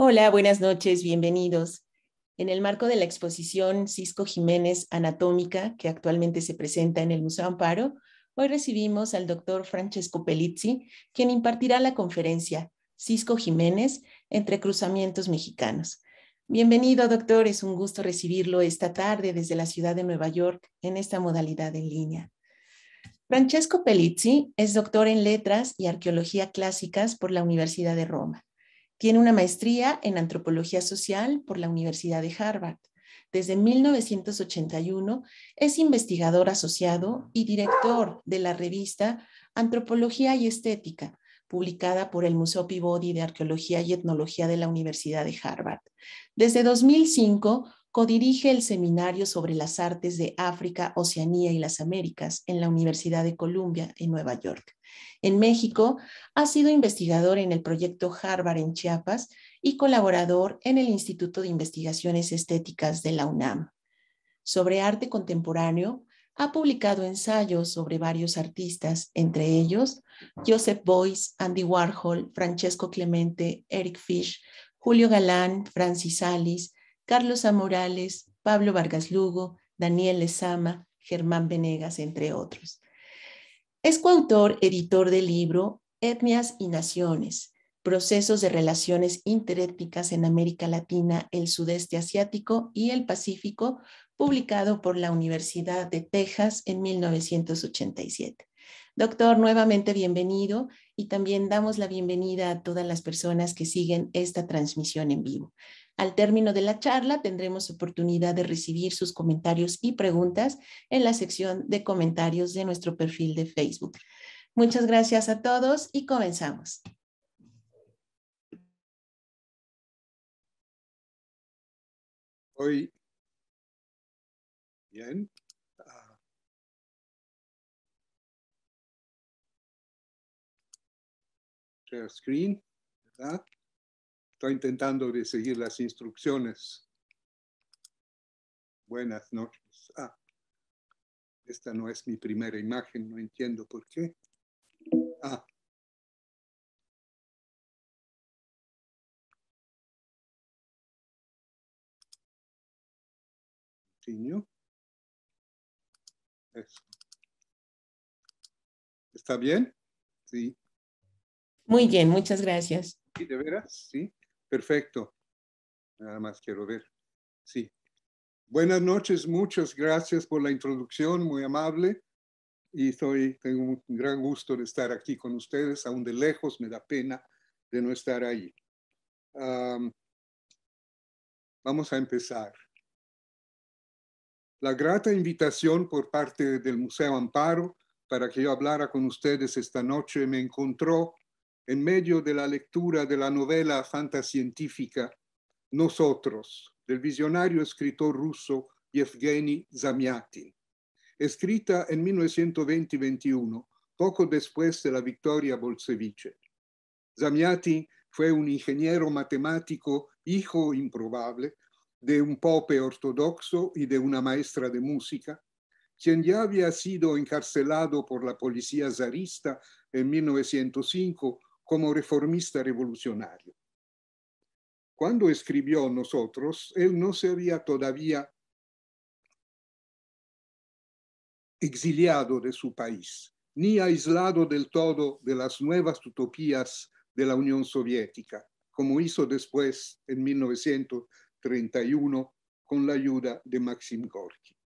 Hola, buenas noches, bienvenidos. En el marco de la exposición Cisco Jiménez Anatómica, que actualmente se presenta en el Museo Amparo, hoy recibimos al doctor Francesco Pelizzi, quien impartirá la conferencia Cisco Jiménez entre cruzamientos mexicanos. Bienvenido, doctor, es un gusto recibirlo esta tarde desde la ciudad de Nueva York en esta modalidad en línea. Francesco Pelizzi es doctor en Letras y Arqueología Clásicas por la Universidad de Roma. Tiene una maestría en antropología social por la Universidad de Harvard. Desde 1981 es investigador asociado y director de la revista Antropología y Estética, publicada por el Museo Peabody de Arqueología y Etnología de la Universidad de Harvard. Desde 2005 codirige el seminario sobre las artes de África, Oceanía y las Américas en la Universidad de Columbia en Nueva York. En México, ha sido investigador en el proyecto Harvard en Chiapas y colaborador en el Instituto de Investigaciones Estéticas de la UNAM. Sobre arte contemporáneo, ha publicado ensayos sobre varios artistas, entre ellos Joseph Boyce, Andy Warhol, Francesco Clemente, Eric Fish, Julio Galán, Francis Alice, Carlos Amorales, Pablo Vargas Lugo, Daniel Lezama, Germán Venegas, entre otros. Es coautor, editor del libro Etnias y Naciones, procesos de relaciones interétnicas en América Latina, el sudeste asiático y el Pacífico, publicado por la Universidad de Texas en 1987. Doctor, nuevamente bienvenido y también damos la bienvenida a todas las personas que siguen esta transmisión en vivo. Al término de la charla tendremos oportunidad de recibir sus comentarios y preguntas en la sección de comentarios de nuestro perfil de Facebook. Muchas gracias a todos y comenzamos. Hoy. Bien. Ah. share screen, Estoy intentando de seguir las instrucciones. Buenas noches. Ah, esta no es mi primera imagen, no entiendo por qué. Ah. Eso. ¿Está bien? Sí. Muy bien, muchas gracias. ¿Y de veras? Sí. Perfecto. Nada más quiero ver. Sí. Buenas noches, muchas gracias por la introducción, muy amable. Y estoy, tengo un gran gusto de estar aquí con ustedes, aún de lejos, me da pena de no estar ahí. vamos a empezar. La grata invitación por parte del Museo Amparo para que yo hablara con ustedes esta noche me encontró en medio de la lectura de la novela fantascientífica Nosotros, del visionario escritor ruso Yevgeny Zamyatin, escrita en 1920-21, poco después de la victoria bolchevique. Zamyatin fue un ingeniero matemático, hijo improbable, de un pope ortodoxo y de una maestra de música, quien ya había sido encarcelado por la policía zarista en 1905 como reformista revolucionario. Cuando escribió Nosotros, él no se había todavía exiliado de su país, ni aislado del todo de las nuevas utopías de la Unión Soviética, como hizo después en 1931 con la ayuda de Maxim Gorky.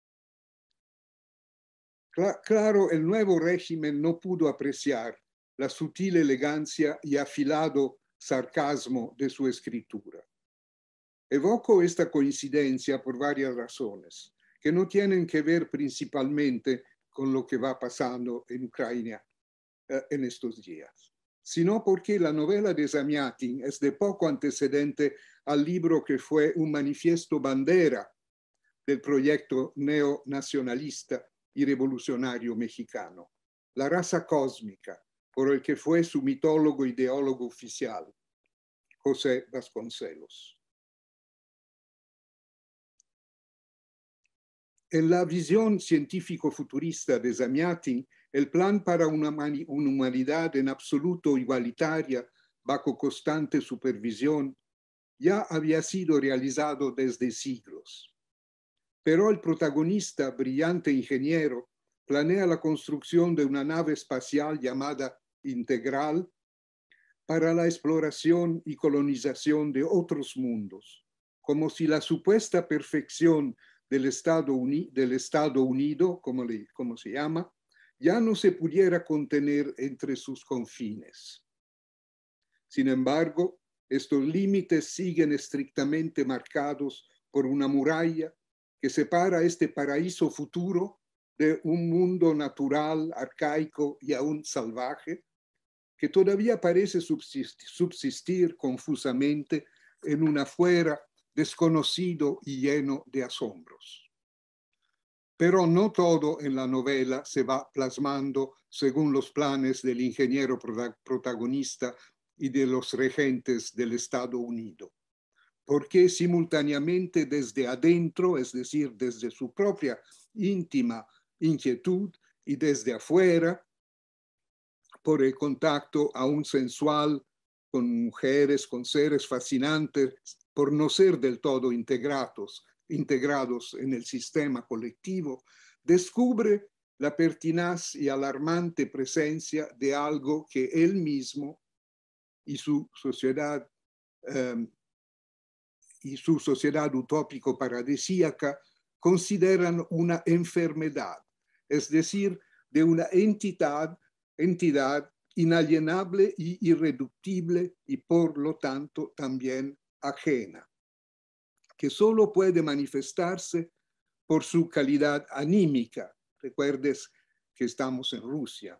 claro, el nuevo régimen no pudo apreciar la sutil elegancia y afilado sarcasmo de su escritura. Evoco esta coincidencia por varias razones, que no tienen que ver principalmente con lo que va pasando en Ucrania eh, en estos días, sino porque la novela de Zamiatin es de poco antecedente al libro que fue un manifiesto bandera del proyecto neonacionalista y revolucionario mexicano, La raza cósmica, por el que fue su mitólogo ideólogo oficial, José Vasconcelos. En la visión científico-futurista de Zamiati, el plan para una, humanidad en absoluto igualitaria, bajo constante supervisión, ya había sido realizado desde siglos. Pero el protagonista, brillante ingeniero, planea la construcción de una nave espacial llamada integral para la exploración y colonización de otros mundos, como si la supuesta perfección del Estado, Unido, como se llama, ya no se pudiera contener entre sus confines. Sin embargo, estos límites siguen estrictamente marcados por una muralla que separa este paraíso futuro de un mundo natural, arcaico y aún salvaje, que todavía parece subsistir, confusamente en un afuera desconocido y lleno de asombros. Pero no todo en la novela se va plasmando según los planes del ingeniero protagonista y de los regentes del Estado Unido, porque simultáneamente desde adentro, es decir, desde su propia íntima inquietud y desde afuera, por el contacto aún sensual con mujeres, con seres fascinantes, por no ser del todo integrados, integrados en el sistema colectivo, descubre la pertinaz y alarmante presencia de algo que él mismo y su sociedad em, y su sociedad utópico paradisíaca consideran una enfermedad, es decir, de una entidad entidad inalienable y irreductible y por lo tanto también ajena, que solo puede manifestarse por su calidad anímica, recuerdes que estamos en Rusia,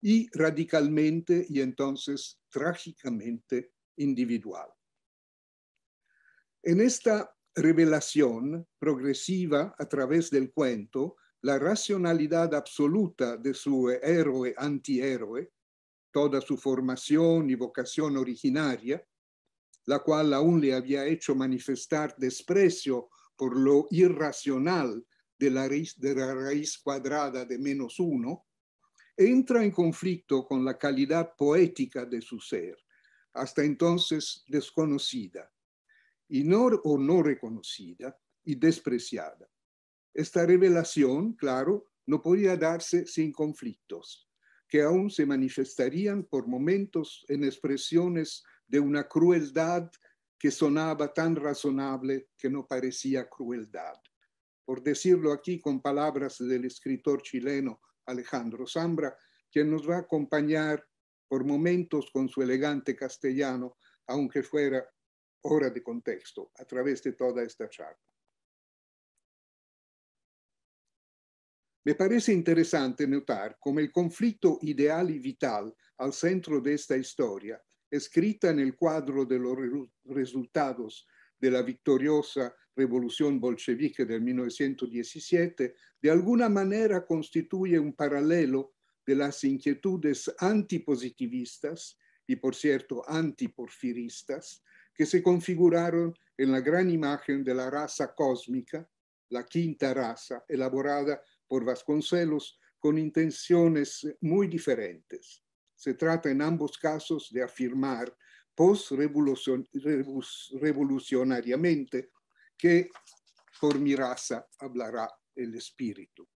y radicalmente y entonces trágicamente individual. En esta revelación progresiva a través del cuento, la racionalidad absoluta de su héroe antihéroe, toda su formación y vocación originaria, la cual aún le había hecho manifestar desprecio por lo irracional de la raíz, cuadrada de menos uno, entra en conflicto con la calidad poética de su ser, hasta entonces desconocida, y o no reconocida y despreciada. Esta revelación, claro, no podía darse sin conflictos, que aún se manifestarían por momentos en expresiones de una crueldad que sonaba tan razonable que no parecía crueldad. Por decirlo aquí con palabras del escritor chileno Alejandro Zambra, quien nos va a acompañar por momentos con su elegante castellano, aunque fuera hora de contexto, a través de toda esta charla. Me parece interesante notar cómo el conflicto ideal y vital al centro de esta historia, escrita en el cuadro de los resultados de la victoriosa revolución bolchevique del 1917, de alguna manera constituye un paralelo de las inquietudes antipositivistas y, por cierto, antiporfiristas, que se configuraron en la gran imagen de la raza cósmica, la quinta raza, elaborada por Vasconcelos con intenciones muy diferentes. Se trata en ambos casos de afirmar post-revolucionariamente que por mi raza hablará el espíritu.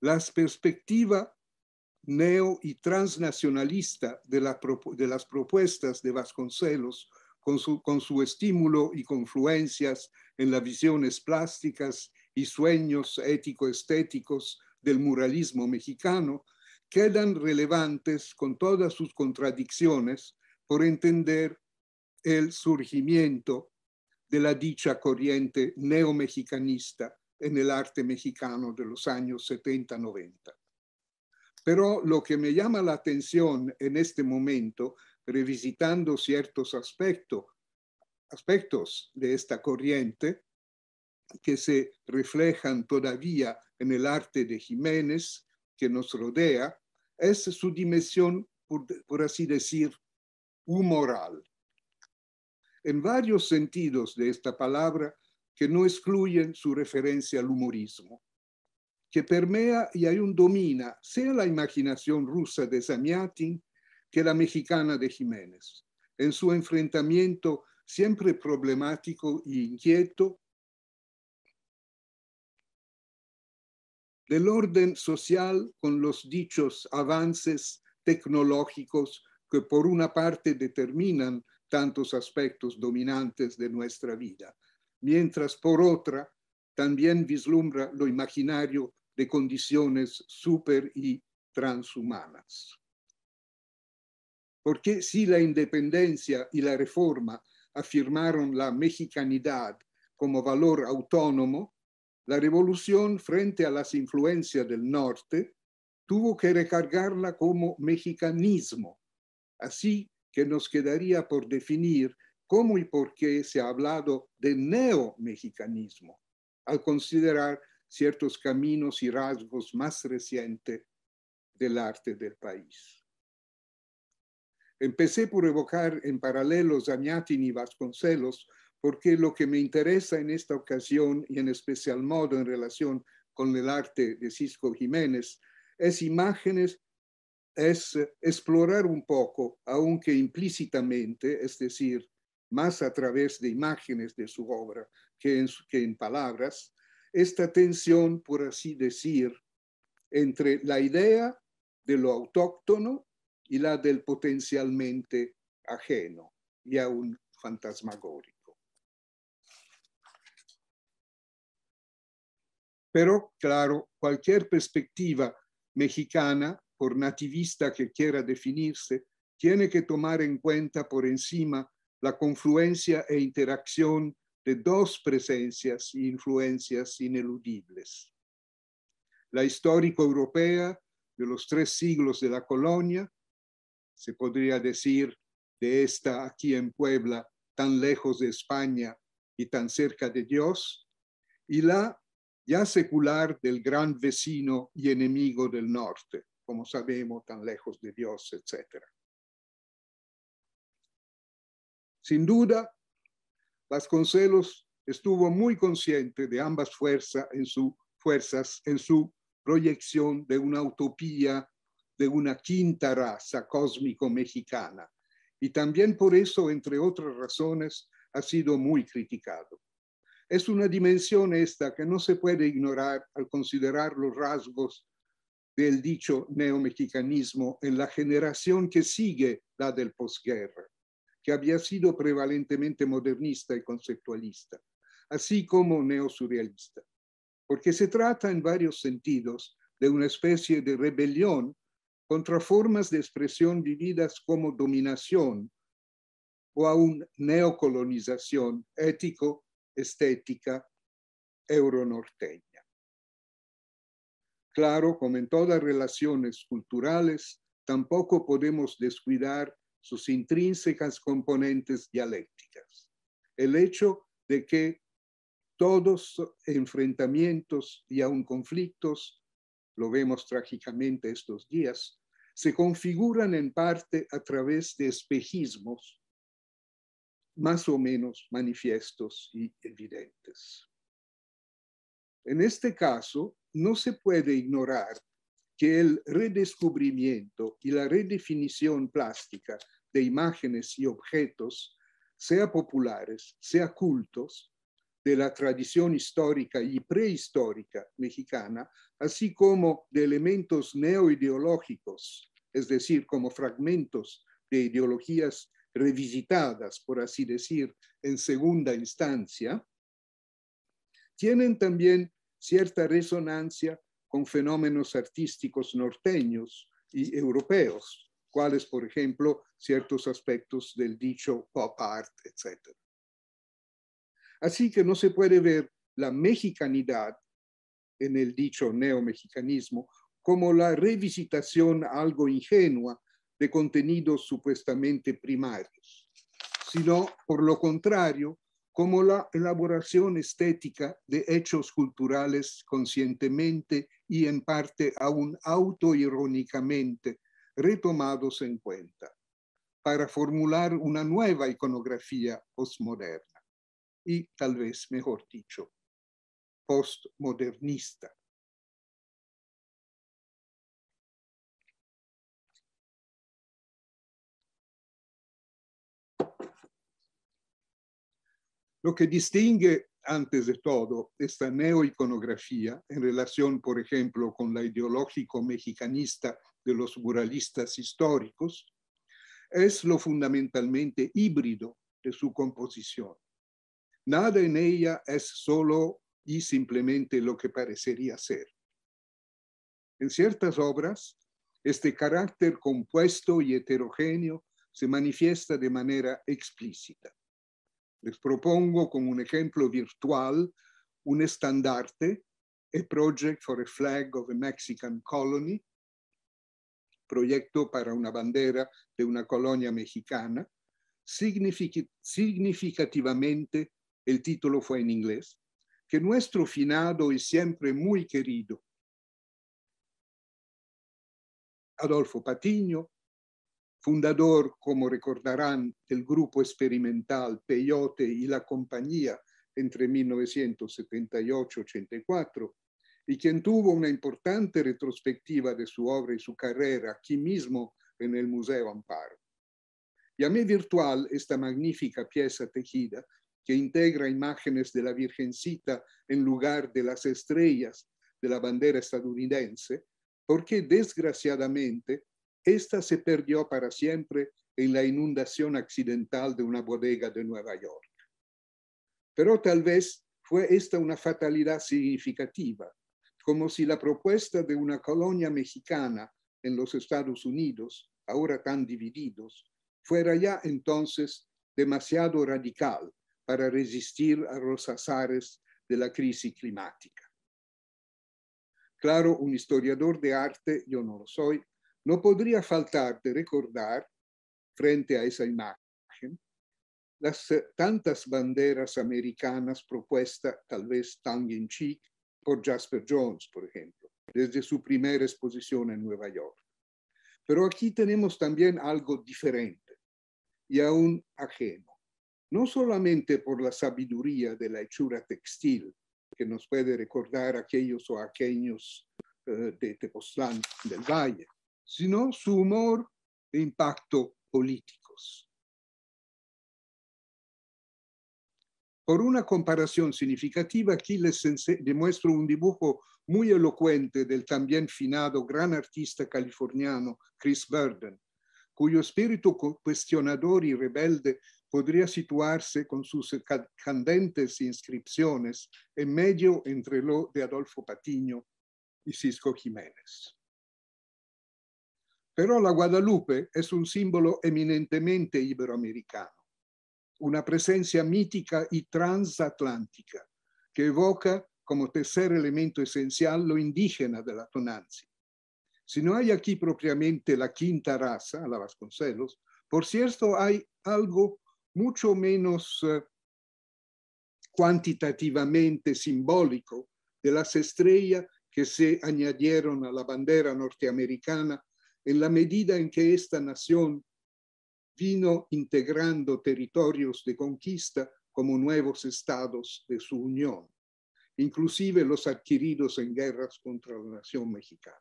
Las perspectivas neo y transnacionalista de, las propuestas de Vasconcelos, con su, con su estímulo y confluencias en las visiones plásticas y sueños ético-estéticos del muralismo mexicano, quedan relevantes con todas sus contradicciones por entender el surgimiento de la dicha corriente neomexicanista en el arte mexicano de los años 70-90. Pero lo que me llama la atención en este momento, revisitando ciertos aspectos aspectos de esta corriente que se reflejan todavía en el arte de Jiménez que nos rodea, es su dimensión, por, así decir, humoral. En varios sentidos de esta palabra que no excluyen su referencia al humorismo, que permea y aún domina sea la imaginación rusa de Zamiatin que la mexicana de Jiménez, en su enfrentamiento siempre problemático e inquieto del orden social con los dichos avances tecnológicos que por una parte determinan tantos aspectos dominantes de nuestra vida, mientras por otra también vislumbra lo imaginario de condiciones super y transhumanas. Porque si la independencia y la reforma afirmaron la mexicanidad como valor autónomo, la revolución frente a las influencias del norte tuvo que recargarla como mexicanismo, así que nos quedaría por definir cómo y por qué se ha hablado de neomexicanismo, al considerar ciertos caminos y rasgos más recientes del arte del país. Empecé por evocar en paralelo Zañatin y Vasconcelos porque lo que me interesa en esta ocasión y en especial modo en relación con el arte de Cisco Jiménez es imágenes, es eh, explorar un poco, aunque implícitamente, es decir, más a través de imágenes de su obra que en, que en palabras, esta tensión, por así decir, entre la idea de lo autóctono y la del potencialmente ajeno y aún fantasmagórico. Pero, claro, cualquier perspectiva mexicana, por nativista que quiera definirse, tiene que tomar en cuenta por encima la confluencia e interacción de dos presencias e influencias ineludibles. La histórica europea de los tres siglos de la colonia, se podría decir de esta aquí en Puebla, tan lejos de España y tan cerca de Dios, y la ya secular del gran vecino y enemigo del norte, como sabemos, tan lejos de Dios, etc. Sin duda, Vasconcelos estuvo muy consciente de ambas fuerzas en su, fuerzas en su proyección de una utopía de una quinta raza cósmico-mexicana. Y también por eso, entre otras razones, ha sido muy criticado. Es una dimensión esta que no se puede ignorar al considerar los rasgos del dicho neomexicanismo en la generación que sigue la del posguerra, que había sido prevalentemente modernista y conceptualista, así como neosurrealista, porque se trata en varios sentidos de una especie de rebelión contra formas de expresión vividas como dominación o aún neocolonización ético estética euronorteña. Claro, como en todas relaciones culturales, tampoco podemos descuidar sus intrínsecas componentes dialécticas. El hecho de que todos enfrentamientos y aun conflictos, lo vemos trágicamente estos días, se configuran en parte a través de espejismos más o menos manifiestos y evidentes. En este caso, no se puede ignorar que el redescubrimiento y la redefinición plástica de imágenes y objetos, sea populares, sea cultos, de la tradición histórica y prehistórica mexicana, así como de elementos neoideológicos, es decir, como fragmentos de ideologías revisitadas, por así decir, en segunda instancia, tienen también cierta resonancia con fenómenos artísticos norteños y europeos, cuales, por ejemplo, ciertos aspectos del dicho pop art, etc. Así que no se puede ver la mexicanidad en el dicho neomexicanismo como la revisitación algo ingenua de contenidos supuestamente primarios, sino, por lo contrario, como la elaboración estética de hechos culturales conscientemente y en parte aún autoirónicamente retomados en cuenta para formular una nueva iconografía postmoderna y tal vez, mejor dicho, postmodernista. Lo que distingue antes de todo esta neoiconografía en relación, por ejemplo, con la ideológico mexicanista de los muralistas históricos, es lo fundamentalmente híbrido de su composición. Nada en ella es solo y simplemente lo que parecería ser. En ciertas obras, este carácter compuesto y heterogéneo se manifiesta de manera explícita. Les propongo como un ejemplo virtual un estandarte, A Project for a Flag of a Mexican Colony, proyecto para una bandera de una colonia mexicana. Significativamente el título fue en inglés, que nuestro finado es siempre muy querido. Adolfo Patiño, fundador, como recordarán, del grupo experimental Peyote y la compañía entre 1978 84, y quien tuvo una importante retrospectiva de su obra y su carrera aquí mismo en el Museo Amparo. Llamé virtual esta magnífica pieza tejida que integra imágenes de la Virgencita en lugar de las estrellas de la bandera estadounidense, porque desgraciadamente esta se perdió para siempre en la inundación accidental de una bodega de Nueva York. Pero tal vez fue esta una fatalidad significativa, como si la propuesta de una colonia mexicana en los Estados Unidos, ahora tan divididos, fuera ya entonces demasiado radical para resistir a los azares de la crisis climática. Claro, un historiador de arte, yo no lo soy, no podría faltar de recordar, frente a esa imagen, las eh, tantas banderas americanas propuestas, tal vez tongue in cheek, por Jasper Jones, por ejemplo, desde su primera exposición en Nueva York. Pero aquí tenemos también algo diferente y aún ajeno, no solamente por la sabiduría de la hechura textil, que nos puede recordar aquellos o aquellos eh, de Tepoztlán del Valle, sino su humor e impacto políticos. Por una comparación significativa, aquí les demuestro un dibujo muy elocuente del también finado gran artista californiano Chris Burden, cuyo espíritu cuestionador y rebelde podría situarse con sus candentes inscripciones en medio entre lo de Adolfo Patiño y Cisco Jiménez. Però la Guadalupe è un simbolo eminentemente iberoamericano, una presenza mitica e transatlantica che evoca come tercer elemento esencial lo indígena della la Se non no qui propriamente la quinta razza, la Vasconcelos, por cierto, hay algo mucho menos eh, cuantitativamente simbólico de las estrellas que se añadieron a la bandera norteamericana en la medida en que esta nación vino integrando territorios de conquista como nuevos estados de su unión, inclusive los adquiridos en guerras contra la nación mexicana.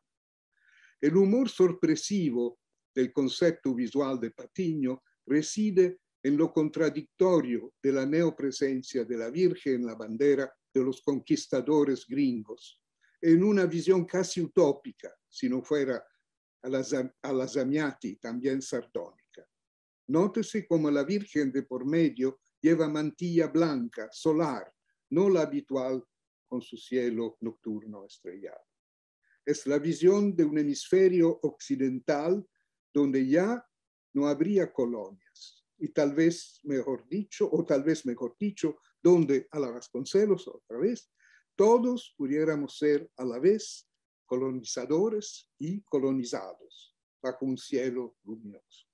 El humor sorpresivo del concepto visual de Patiño reside en lo contradictorio de la neopresencia de la Virgen en la bandera de los conquistadores gringos, en una visión casi utópica, si no fuera a la Zamiati, también sardónica. Nótese como la Virgen de por medio lleva mantilla blanca, solar, no la habitual con su cielo nocturno estrellado. Es la visión de un hemisferio occidental donde ya no habría colonias, y tal vez, mejor dicho, o tal vez mejor dicho, donde a la Vasconcelos otra vez, todos pudiéramos ser a la vez colonizadores y colonizados, bajo un cielo luminoso.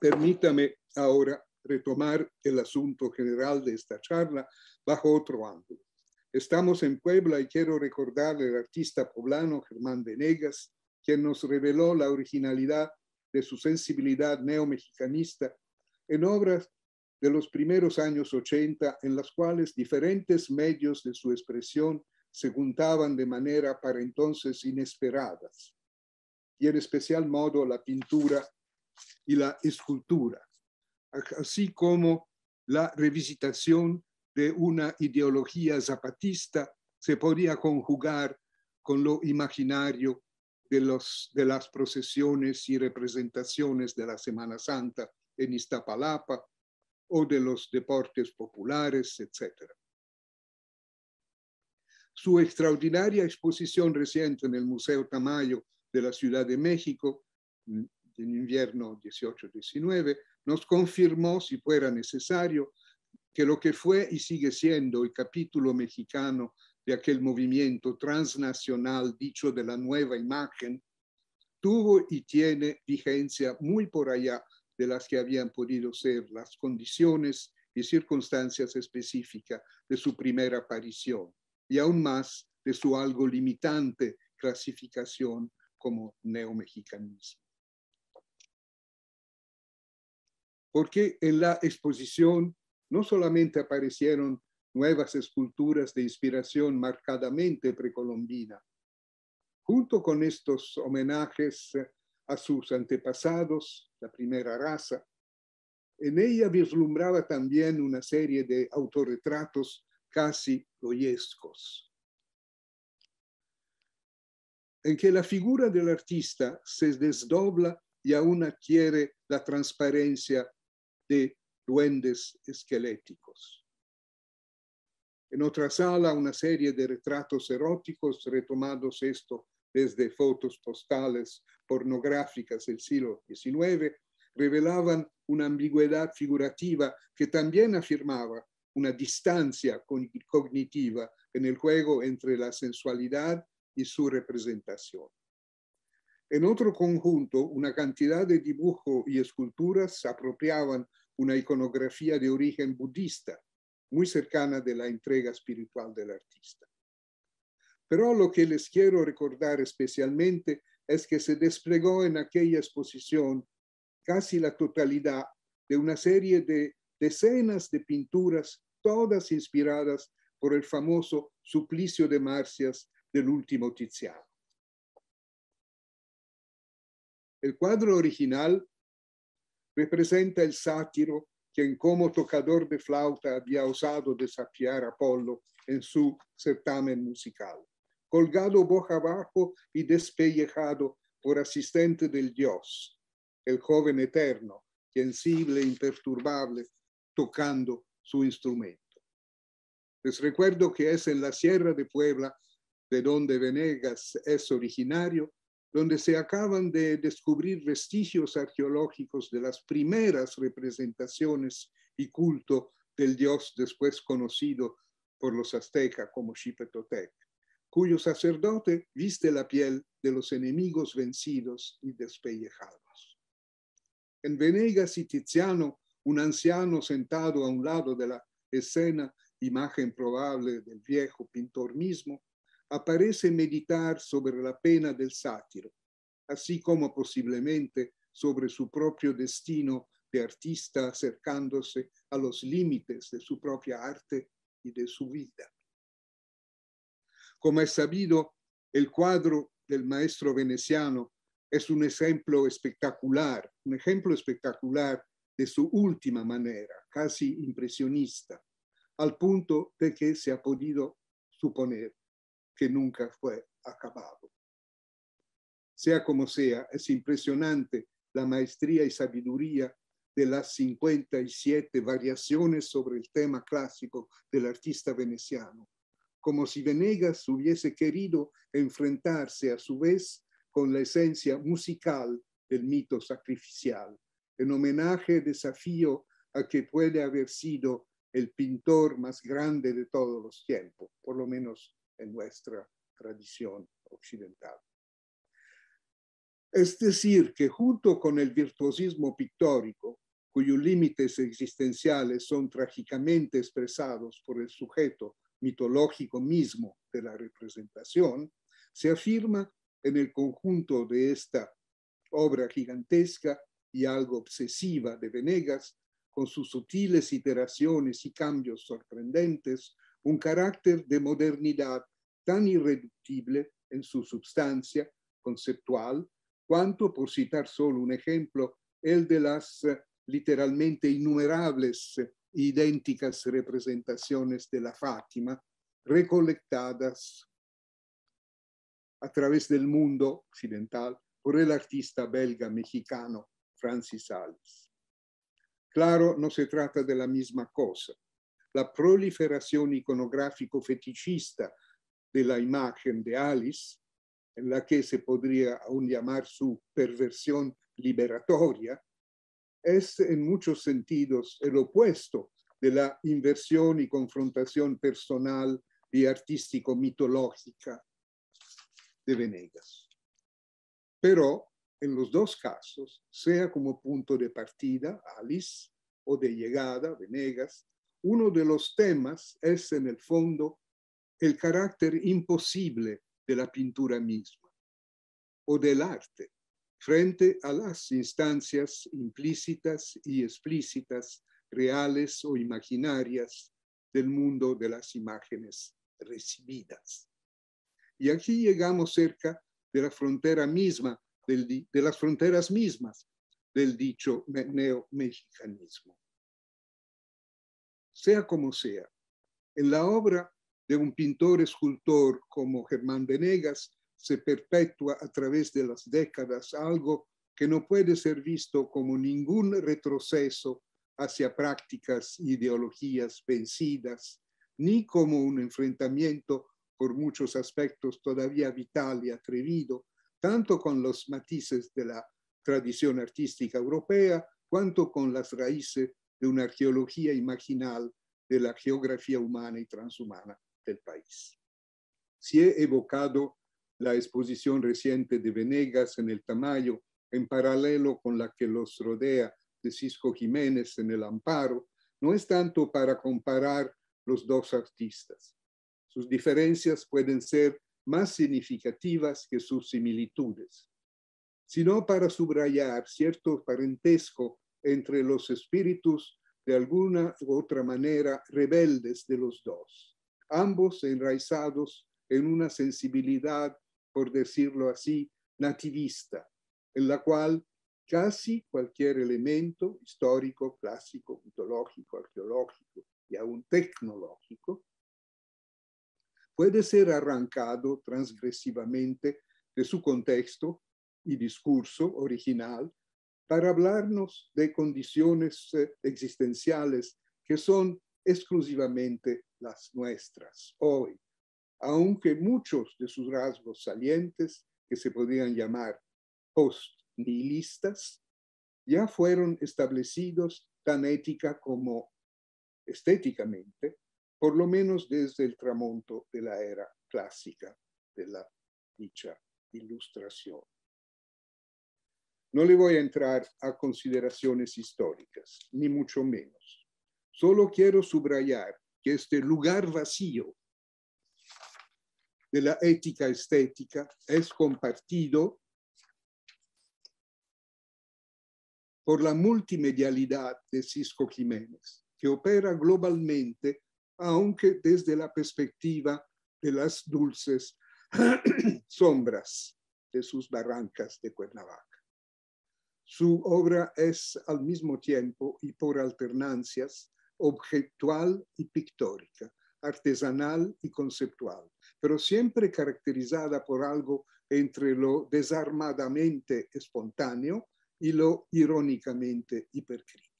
Permítame ahora retomar el asunto general de esta charla bajo otro ángulo. Estamos en Puebla y quiero recordarle al artista poblano Germán de Negas, quien nos reveló la originalidad de su sensibilidad neomexicanista en obras de los primeros años 80 en las cuales diferentes medios de su expresión se juntaban de manera para entonces inesperadas, y en especial modo la pintura y la escultura, así como la revisitación de una ideología zapatista se podía conjugar con lo imaginario de, de las procesiones y representaciones de la Semana Santa en Iztapalapa o de los deportes populares, etc. Su extraordinaria exposición reciente en el Museo Tamayo de la Ciudad de México, en invierno 18-19, nos confirmó, si fuera necesario, que lo que fue y sigue siendo el capítulo mexicano de aquel movimiento transnacional dicho de la nueva imagen, tuvo y tiene vigencia muy por allá las que habían podido ser las condiciones y circunstancias específicas de su primera aparición y aún más de su algo limitante clasificación como neomexicanismo. Porque en la exposición no solamente aparecieron nuevas esculturas de inspiración marcadamente precolombina, junto con estos homenajes a sus antepasados, la primera raza. En ella vislumbraba también una serie de autorretratos casi goyescos, en que la figura del artista se desdobla y aún adquiere la transparencia de duendes esqueléticos. En otra sala, una serie de retratos eróticos retomados esto desde fotos postales pornográficas del siglo XIX revelaban una ambigüedad figurativa que también afirmaba una distancia cognitiva en el juego entre la sensualidad y su representación. En otro conjunto, una cantidad de dibujos y esculturas apropiaban una iconografía de origen budista, muy cercana de la entrega espiritual del artista. Pero lo que les quiero recordar especialmente es que se desplegó en aquella exposición casi la totalidad de una serie de decenas de pinturas, todas inspiradas por el famoso suplicio de Marcias del último Tiziano. El cuadro original representa el sátiro quien como tocador de flauta había osado desafiar a Apolo en su certamen musical colgado boca abajo y despellejado por asistente del Dios, el joven eterno, sensible, e imperturbable, tocando su instrumento. Les recuerdo que es en la Sierra de Puebla, de donde Venegas es originario, donde se acaban de descubrir vestigios arqueológicos de las primeras representaciones y culto del dios después conocido por los aztecas como Xipetotec cuyo sacerdote viste la piel de los enemigos vencidos y despellejados. En Venegas y Tiziano, un anciano sentado a un lado de la escena, imagen probable del viejo pintor mismo, aparece meditar sobre la pena del sátiro, así como posiblemente sobre su propio destino de artista acercándose a los límites de su propia arte y de su vida. Como es sabido, el cuadro del maestro veneciano es un ejemplo espectacular, un ejemplo espectacular de su última manera, casi impresionista, al punto de que se ha podido suponer que nunca fue acabado. Sea como sea, es impresionante la maestría y sabiduría de las 57 variaciones sobre el tema clásico del artista veneciano, como si Venegas hubiese querido enfrentarse a su vez con la esencia musical del mito sacrificial, en homenaje y desafío a que puede haber sido el pintor más grande de todos los tiempos, por lo menos en nuestra tradición occidental. Es decir, que junto con el virtuosismo pictórico, cuyos límites existenciales son trágicamente expresados por el sujeto mitológico mismo de la representación, se afirma en el conjunto de esta obra gigantesca y algo obsesiva de Venegas, con sus sutiles iteraciones y cambios sorprendentes, un carácter de modernidad tan irreductible en su sustancia conceptual, cuanto, por citar solo un ejemplo, el de las eh, literalmente innumerables eh, idénticas representaciones de la Fátima recolectadas a través del mundo occidental por el artista belga mexicano Francis Alice. Claro, no se trata de la misma cosa. La proliferación iconográfico fetichista de la imagen de Alice, en la que se podría aún llamar su perversión liberatoria, es en muchos sentidos el opuesto de la inversión y confrontación personal y artístico-mitológica de Venegas. Pero en los dos casos, sea como punto de partida, Alice, o de llegada, Venegas, uno de los temas es en el fondo el carácter imposible de la pintura misma o del arte frente a las instancias implícitas y explícitas, reales o imaginarias del mundo de las imágenes recibidas. Y aquí llegamos cerca de la frontera misma, de las fronteras mismas del dicho neomexicanismo. Sea como sea, en la obra de un pintor escultor como Germán Venegas, se perpetúa a través de las décadas, algo que no puede ser visto como ningún retroceso hacia prácticas, ideologías vencidas, ni como un enfrentamiento por muchos aspectos todavía vital y atrevido, tanto con los matices de la tradición artística europea, cuanto con las raíces de una arqueología imaginal de la geografía humana y transhumana del país. Si he evocado la exposición reciente de Venegas en el Tamayo, en paralelo con la que los rodea de Cisco Jiménez en el Amparo, no es tanto para comparar los dos artistas. Sus diferencias pueden ser más significativas que sus similitudes, sino para subrayar cierto parentesco entre los espíritus de alguna u otra manera rebeldes de los dos, ambos enraizados en una sensibilidad por decirlo así, nativista, en la cual casi cualquier elemento histórico, clásico, mitológico, arqueológico y aún tecnológico puede ser arrancado transgresivamente de su contexto y discurso original para hablarnos de condiciones eh, existenciales que son exclusivamente las nuestras hoy aunque muchos de sus rasgos salientes, que se podrían llamar post-nihilistas, ya fueron establecidos tan ética como estéticamente, por lo menos desde el tramonto de la era clásica de la dicha ilustración. No le voy a entrar a consideraciones históricas, ni mucho menos. Solo quiero subrayar que este lugar vacío de la ética estética es compartido por la multimedialidad de Cisco Jiménez, que opera globalmente, aunque desde la perspectiva de las dulces sombras de sus barrancas de Cuernavaca. Su obra es al mismo tiempo y por alternancias objetual y pictórica, artesanal y conceptual, pero siempre caracterizada por algo entre lo desarmadamente espontáneo y lo irónicamente hipercrítico.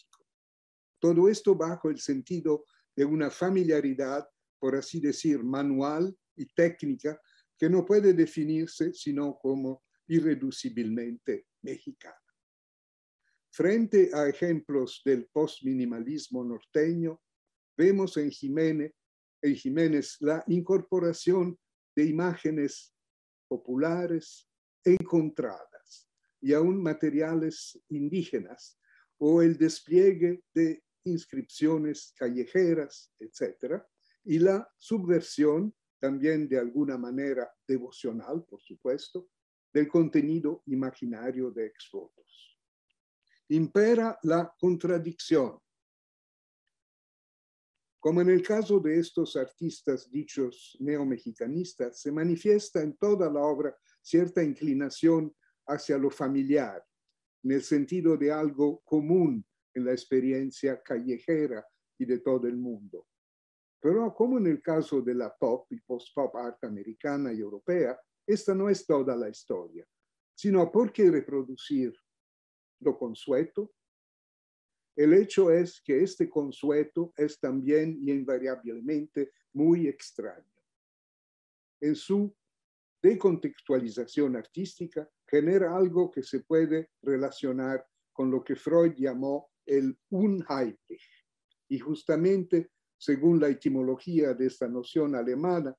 Todo esto bajo el sentido de una familiaridad, por así decir, manual y técnica que no puede definirse sino como irreduciblemente mexicana. Frente a ejemplos del postminimalismo norteño, vemos en Jiménez el Jiménez, la incorporación de imágenes populares encontradas y aún materiales indígenas o el despliegue de inscripciones callejeras, etcétera, y la subversión también de alguna manera devocional, por supuesto, del contenido imaginario de exfotos. Impera la contradicción como en el caso de estos artistas dichos neomexicanistas, se manifiesta en toda la obra cierta inclinación hacia lo familiar, en el sentido de algo común en la experiencia callejera y de todo el mundo. Pero como en el caso de la pop y post-pop art americana y europea, esta no es toda la historia, sino porque reproducir lo consueto, el hecho es que este consueto es también y invariablemente muy extraño. En su decontextualización artística genera algo que se puede relacionar con lo que Freud llamó el Unheimlich. Y justamente, según la etimología de esta noción alemana,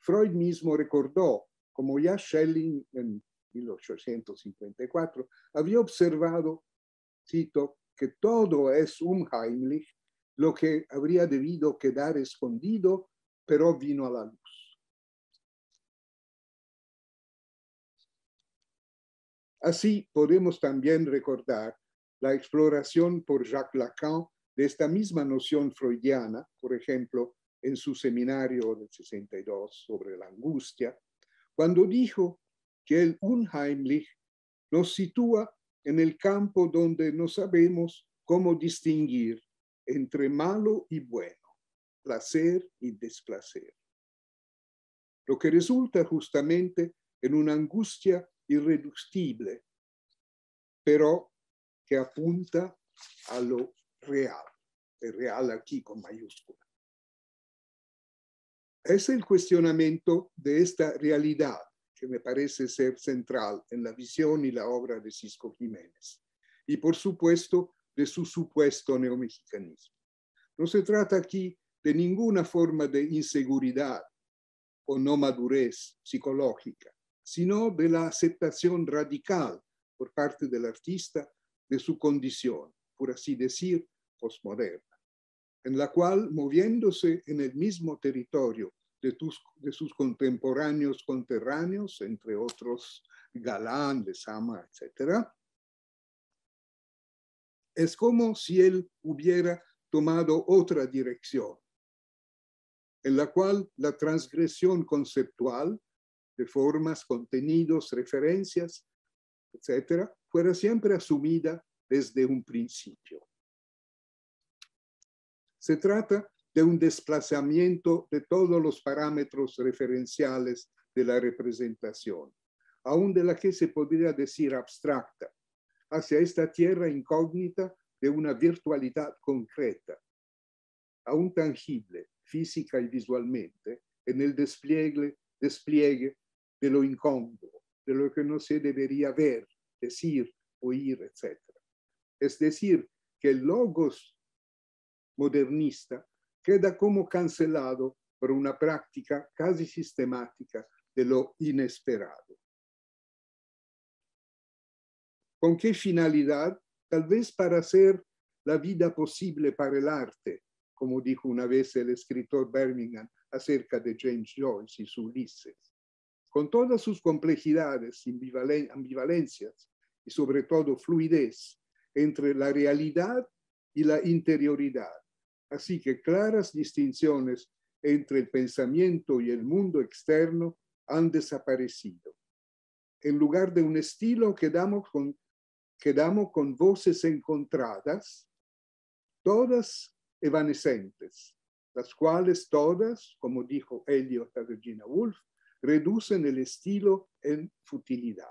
Freud mismo recordó, como ya Schelling en 1854 había observado, cito, que todo es un lo que habría debido quedar escondido, pero vino a la luz. Así podemos también recordar la exploración por Jacques Lacan de esta misma noción freudiana, por ejemplo, en su seminario del 62 sobre la angustia, cuando dijo que el Unheimlich nos sitúa en el campo donde no sabemos cómo distinguir entre malo y bueno, placer y desplacer. Lo que resulta justamente en una angustia irreductible, pero que apunta a lo real, el real aquí con mayúscula. Es el cuestionamiento de esta realidad que me parece ser central en la visión y la obra de Cisco Jiménez, y por supuesto de su supuesto neomexicanismo. No se trata aquí de ninguna forma de inseguridad o no madurez psicológica, sino de la aceptación radical por parte del artista de su condición, por así decir, postmoderna, en la cual, moviéndose en el mismo territorio de, sus contemporáneos conterráneos, entre otros Galán, de Sama, etc. Es como si él hubiera tomado otra dirección, en la cual la transgresión conceptual de formas, contenidos, referencias, etc., fuera siempre asumida desde un principio. Se trata de un desplazamiento de todos los parámetros referenciales de la representación, aún de la que se podría decir abstracta, hacia esta tierra incógnita de una virtualidad concreta, aún tangible, física y visualmente, en el despliegue, despliegue de lo incómodo, de lo que no se debería ver, decir, oír, etc. Es decir, que el logos modernista queda como cancelado por una práctica casi sistemática de lo inesperado. ¿Con qué finalidad? Tal vez para hacer la vida posible para el arte, como dijo una vez el escritor Birmingham acerca de James Joyce y su Ulises. Con todas sus complejidades, ambivalencias y sobre todo fluidez entre la realidad y la interioridad, Así que claras distinciones entre el pensamiento y el mundo externo han desaparecido. En lugar de un estilo, quedamos con, con voces encontradas, todas evanescentes, las cuales todas, como dijo Eliot a Regina Woolf, reducen el estilo en futilidad.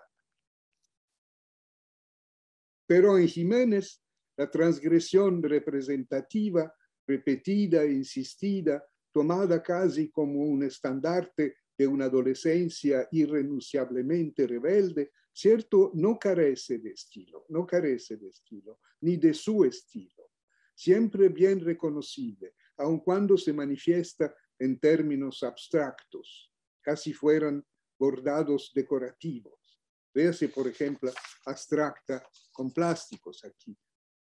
Pero en Jiménez, la transgresión representativa repetida, insistida, tomada casi como un estandarte de una adolescencia irrenunciablemente rebelde, cierto, no carece de estilo, no carece de estilo, ni de su estilo, siempre bien reconocible, aun cuando se manifiesta en términos abstractos, casi fueran bordados decorativos. Véase, por ejemplo, abstracta con plásticos aquí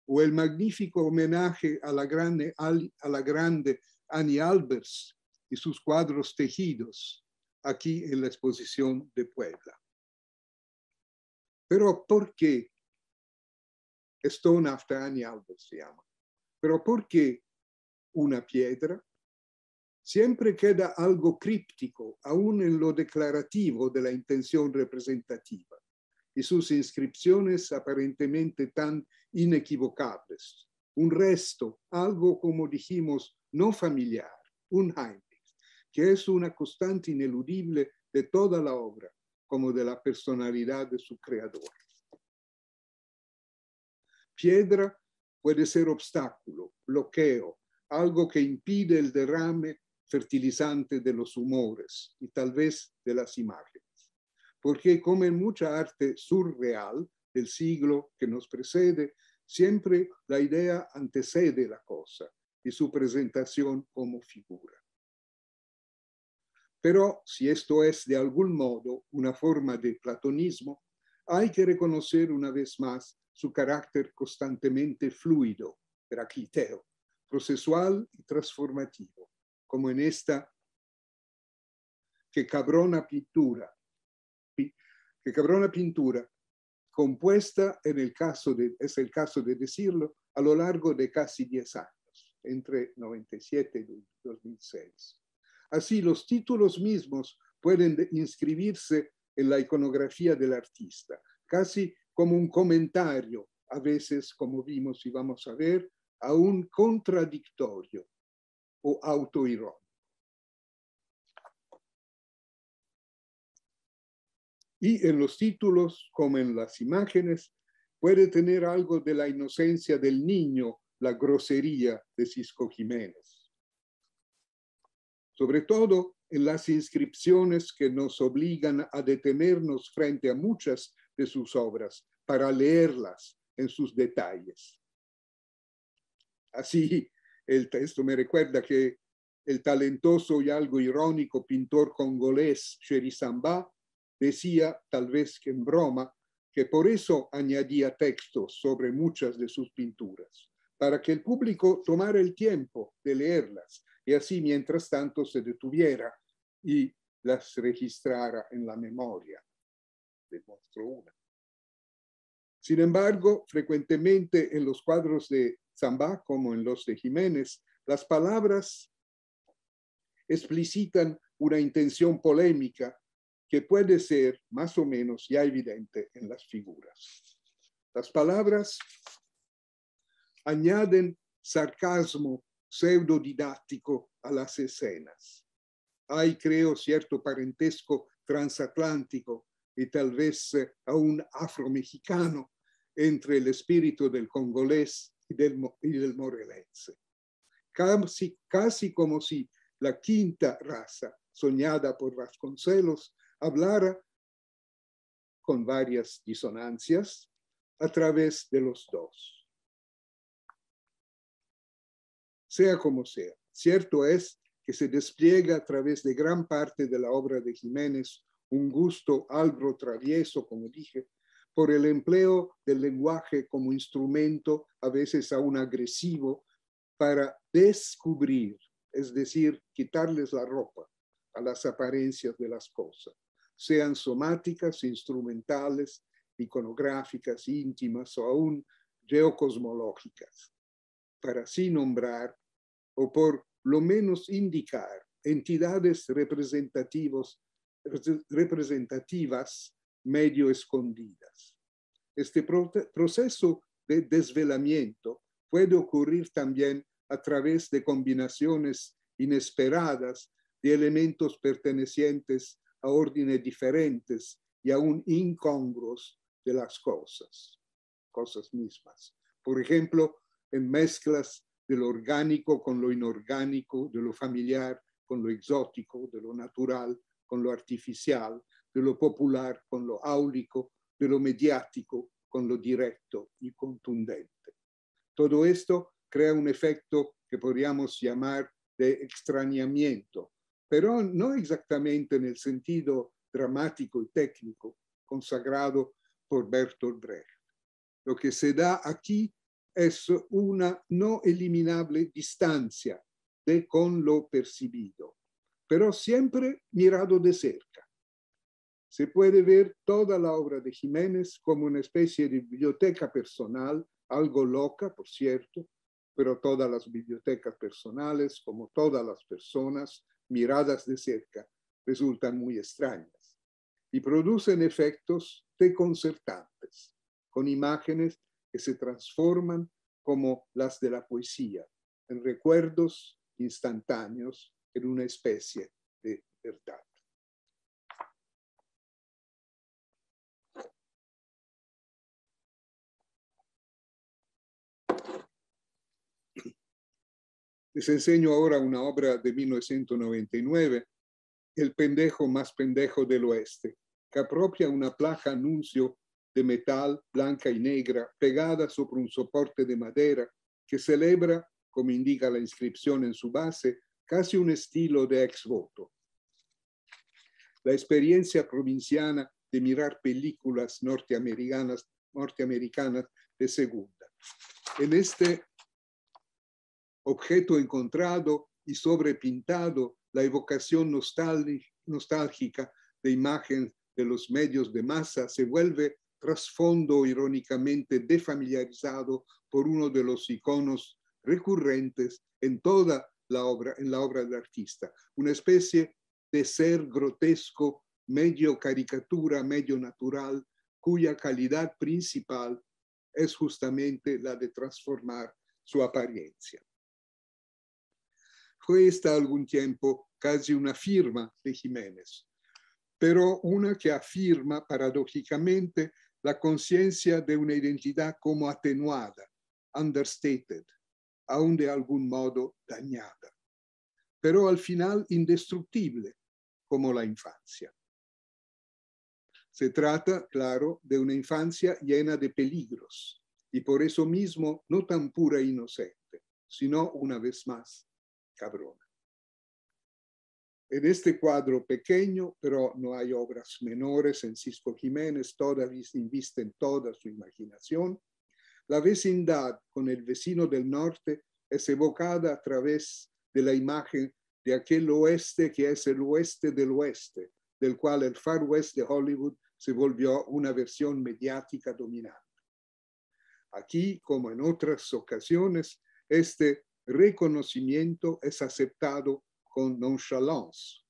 o el magnífico homenaje a la grande, Annie Albers y sus cuadros tejidos aquí en la exposición de Puebla. Pero ¿por qué? Stone after Annie Albers se llama. Pero ¿por qué una piedra? Siempre queda algo críptico, aún en lo declarativo de la intención representativa y sus inscripciones aparentemente tan inequivocables. Un resto, algo como dijimos, no familiar, un Heimlich, que es una constante ineludible de toda la obra, como de la personalidad de su creador. Piedra puede ser obstáculo, bloqueo, algo que impide el derrame fertilizante de los humores y tal vez de las imágenes porque como en mucha arte surreal del siglo que nos precede, siempre la idea antecede la cosa y su presentación como figura. Pero si esto es de algún modo una forma de platonismo, hay que reconocer una vez más su carácter constantemente fluido, raquiteo, procesual y transformativo, como en esta que cabrona pintura que habrá una pintura compuesta, en el caso de, es el caso de decirlo, a lo largo de casi 10 años, entre 97 y 2006. Así, los títulos mismos pueden inscribirse en la iconografía del artista, casi como un comentario, a veces, como vimos y vamos a ver, a un contradictorio o autoirónico. y en los títulos, como en las imágenes, puede tener algo de la inocencia del niño, la grosería de Cisco Jiménez. Sobre todo en las inscripciones que nos obligan a detenernos frente a muchas de sus obras para leerlas en sus detalles. Así, el texto me recuerda que el talentoso y algo irónico pintor congolés Samba, Decía, tal vez en broma, que por eso añadía textos sobre muchas de sus pinturas, para que el público tomara el tiempo de leerlas y así mientras tanto se detuviera y las registrara en la memoria. una. Sin embargo, frecuentemente en los cuadros de Zambá, como en los de Jiménez, las palabras explicitan una intención polémica que puede ser más o menos ya evidente en las figuras. Las palabras añaden sarcasmo pseudodidáctico a las escenas. Hay, creo, cierto parentesco transatlántico y tal vez eh, aún afromexicano entre el espíritu del congolés y del, y morelense. Casi, casi como si la quinta raza soñada por Vasconcelos Hablar con varias disonancias a través de los dos. Sea como sea, cierto es que se despliega a través de gran parte de la obra de Jiménez un gusto algo travieso, como dije, por el empleo del lenguaje como instrumento, a veces aún agresivo, para descubrir, es decir, quitarles la ropa a las apariencias de las cosas sean somáticas, instrumentales, iconográficas, íntimas o aún geocosmológicas, para así nombrar o por lo menos indicar entidades representativos, representativas medio escondidas. Este proceso de desvelamiento puede ocurrir también a través de combinaciones inesperadas de elementos pertenecientes a órdenes diferentes y aún incongruos de las cosas, cosas mismas. Por ejemplo, en mezclas de lo orgánico con lo inorgánico, de lo familiar con lo exótico, de lo natural con lo artificial, de lo popular con lo áulico, de lo mediático con lo directo y contundente. Todo esto crea un efecto que podríamos llamar de extrañamiento pero no exactamente en el sentido dramático y técnico consagrado por Bertolt Brecht. Lo que se da aquí es una no eliminable distancia de con lo percibido, pero siempre mirado de cerca. Se puede ver toda la obra de Jiménez como una especie de biblioteca personal, algo loca, por cierto, pero todas las bibliotecas personales, como todas las personas, miradas de cerca resultan muy extrañas y producen efectos deconcertantes, con imágenes que se transforman como las de la poesía, en recuerdos instantáneos, en una especie de verdad. Les enseño ahora una obra de 1999, El pendejo más pendejo del oeste, que apropia una placa anuncio de metal blanca y negra pegada sobre un soporte de madera que celebra, como indica la inscripción en su base, casi un estilo de ex voto. La experiencia provinciana de mirar películas norteamericanas, norteamericanas de segunda. En este objeto encontrado y sobrepintado, la evocación nostálgica de imagen de los medios de masa se vuelve trasfondo irónicamente defamiliarizado por uno de los iconos recurrentes en toda la obra, en la obra del artista, una especie de ser grotesco, medio caricatura, medio natural, cuya calidad principal es justamente la de transformar su apariencia esta algún tiempo casi una firma de Jiménez, pero una que afirma paradójicamente la conciencia de una identidad como atenuada, understated, aún de algún modo dañada, pero al final indestructible, como la infancia. Se trata, claro, de una infancia llena de peligros y por eso mismo no tan pura e inocente, sino, una vez más, Cabrona. En este cuadro pequeño, pero no hay obras menores en Cisco Jiménez, inviste en toda su imaginación. La vecindad con el vecino del norte es evocada a través de la imagen de aquel oeste que es el oeste del oeste, del cual el Far West de Hollywood se volvió una versión mediática dominante. Aquí, como en otras ocasiones, este reconocimiento es aceptado con nonchalance,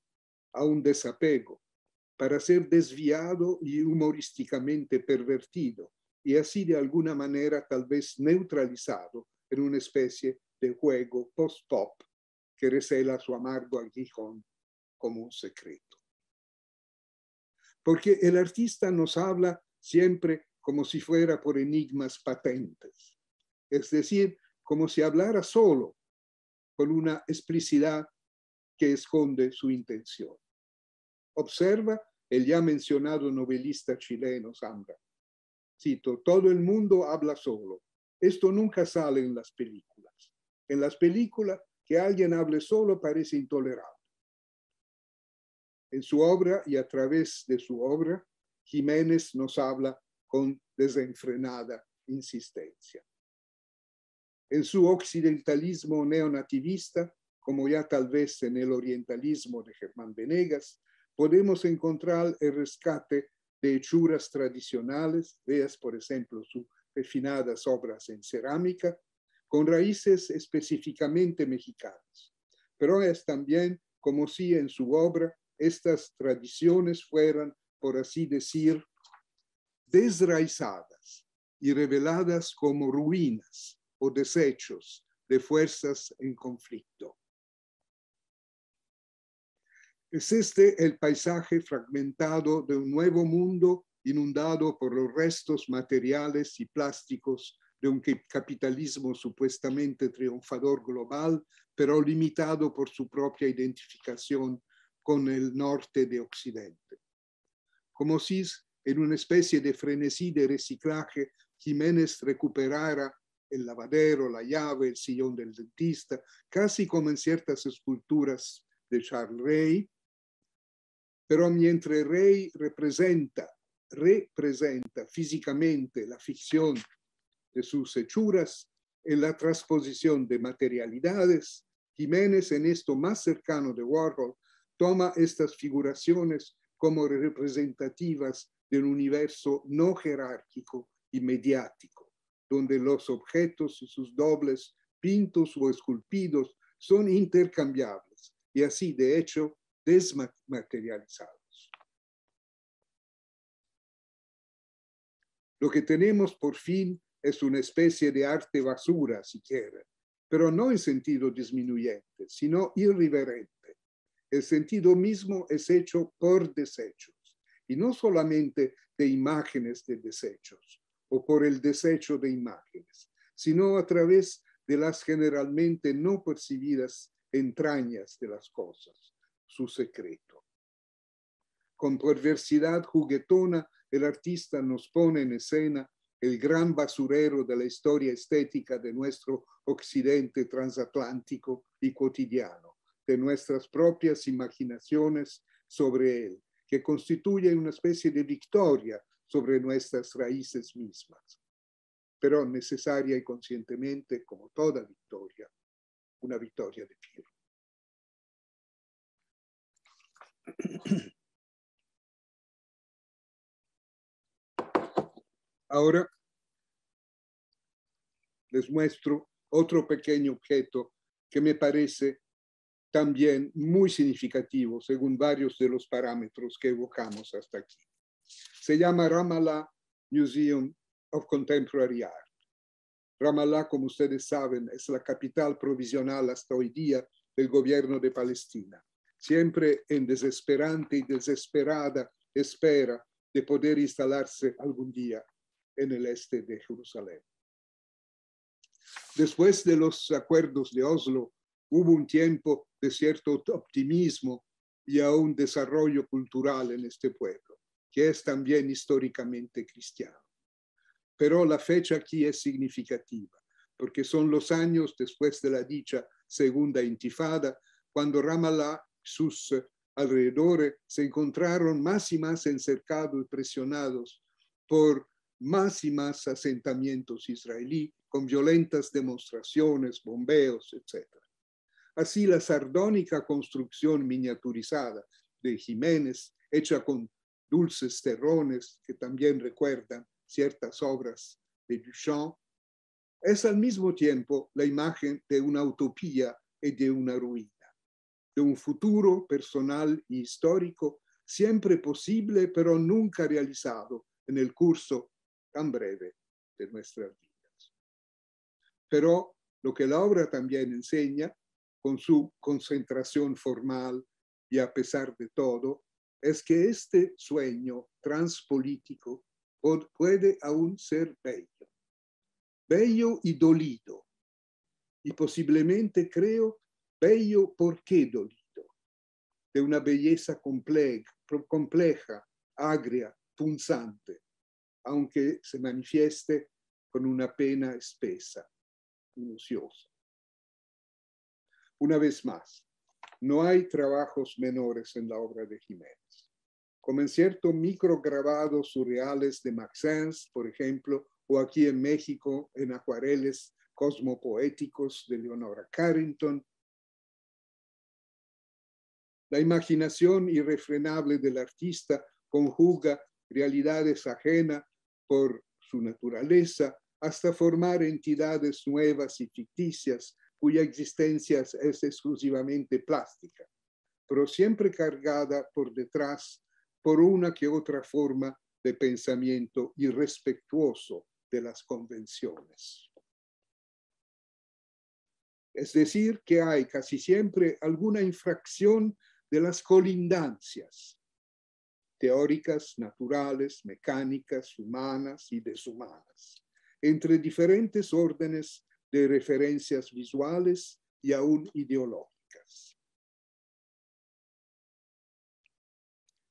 a un desapego, para ser desviado y humorísticamente pervertido, y así de alguna manera tal vez neutralizado en una especie de juego post-pop que recela su amargo aguijón como un secreto. Porque el artista nos habla siempre como si fuera por enigmas patentes, es decir, como si hablara solo, con una explicidad que esconde su intención. Observa el ya mencionado novelista chileno Sandra. Cito, todo el mundo habla solo. Esto nunca sale en las películas. En las películas que alguien hable solo parece intolerable. En su obra y a través de su obra, Jiménez nos habla con desenfrenada insistencia en su occidentalismo neonativista, como ya tal vez en el orientalismo de Germán Venegas, podemos encontrar el rescate de hechuras tradicionales, veas por ejemplo sus refinadas obras en cerámica, con raíces específicamente mexicanas. Pero es también como si en su obra estas tradiciones fueran, por así decir, desraizadas y reveladas como ruinas o desechos de fuerzas en conflicto. Es este el paisaje fragmentado de un nuevo mundo inundado por los restos materiales y plásticos de un capitalismo supuestamente triunfador global, pero limitado por su propia identificación con el norte de Occidente. Como si en una especie de frenesí de reciclaje, Jiménez recuperara el lavadero, la llave, el sillón del dentista, casi como en ciertas esculturas de Charles Rey. Pero mientras Rey representa, representa físicamente la ficción de sus hechuras en la transposición de materialidades, Jiménez, en esto más cercano de Warhol, toma estas figuraciones como representativas del universo no jerárquico y mediático donde los objetos y sus dobles, pintos o esculpidos, son intercambiables y así, de hecho, desmaterializados. Lo que tenemos por fin es una especie de arte basura, si quiere, pero no en sentido disminuyente, sino irreverente. El sentido mismo es hecho por desechos y no solamente de imágenes de desechos, o por el desecho de imágenes, sino a través de las generalmente no percibidas entrañas de las cosas, su secreto. Con perversidad juguetona, el artista nos pone en escena el gran basurero de la historia estética de nuestro occidente transatlántico y cotidiano, de nuestras propias imaginaciones sobre él, que constituye una especie de victoria sobre nuestras raíces mismas, pero necesaria y conscientemente, como toda victoria, una victoria de fierro. Ahora les muestro otro pequeño objeto que me parece también muy significativo según varios de los parámetros que evocamos hasta aquí. Se llama Ramallah Museum of Contemporary Art. Ramallah, como ustedes saben, es la capital provisional hasta hoy día del gobierno de Palestina, siempre en desesperante y desesperada espera de poder instalarse algún día en el este de Jerusalén. Después de los acuerdos de Oslo, hubo un tiempo de cierto optimismo y a un desarrollo cultural en este pueblo que es también históricamente cristiano. Pero la fecha aquí es significativa, porque son los años después de la dicha segunda intifada, cuando Ramallah, sus eh, alrededores, se encontraron más y más encercados y presionados por más y más asentamientos israelí, con violentas demostraciones, bombeos, etc. Así la sardónica construcción miniaturizada de Jiménez, hecha con dulces terrones que también recuerdan ciertas obras de Duchamp, es al mismo tiempo la imagen de una utopía y de una ruina, de un futuro personal y e histórico siempre posible pero nunca realizado en el curso tan breve de nuestras vidas. Pero lo que la obra también enseña, con su concentración formal y a pesar de todo, es que este sueño transpolítico puede aún ser bello, bello y dolido, y posiblemente creo bello porque dolido, de una belleza compleja, agria, punzante, aunque se manifieste con una pena espesa, minuciosa. Una vez más, no hay trabajos menores en la obra de Jiménez. como en cierto micrograbados surreales de Maxens, por ejemplo, o aquí en México en acuareles cosmopoéticos de Leonora Carrington. La imaginación irrefrenable del artista conjuga realidades ajenas por su naturaleza hasta formar entidades nuevas y ficticias cuya existencia es exclusivamente plástica, pero siempre cargada por detrás por una que otra forma de pensamiento irrespetuoso de las convenciones. Es decir, que hay casi siempre alguna infracción de las colindancias teóricas, naturales, mecánicas, humanas y deshumanas, entre diferentes órdenes de referencias visuales y aún ideológicas.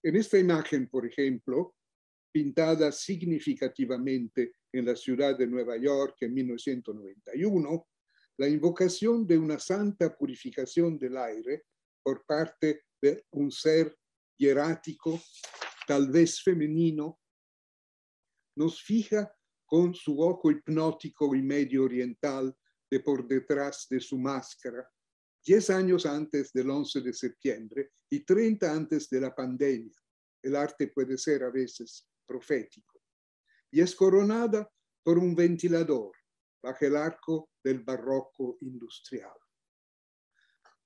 En esta imagen, por ejemplo, pintada significativamente en la ciudad de Nueva York en 1991, la invocación de una santa purificación del aire por parte de un ser hierático, tal vez femenino, nos fija con su ojo hipnótico y medio oriental de por detrás de su máscara, diez años antes del 11 de septiembre y 30 antes de la pandemia. El arte puede ser a veces profético. Y es coronada por un ventilador bajo el arco del barroco industrial.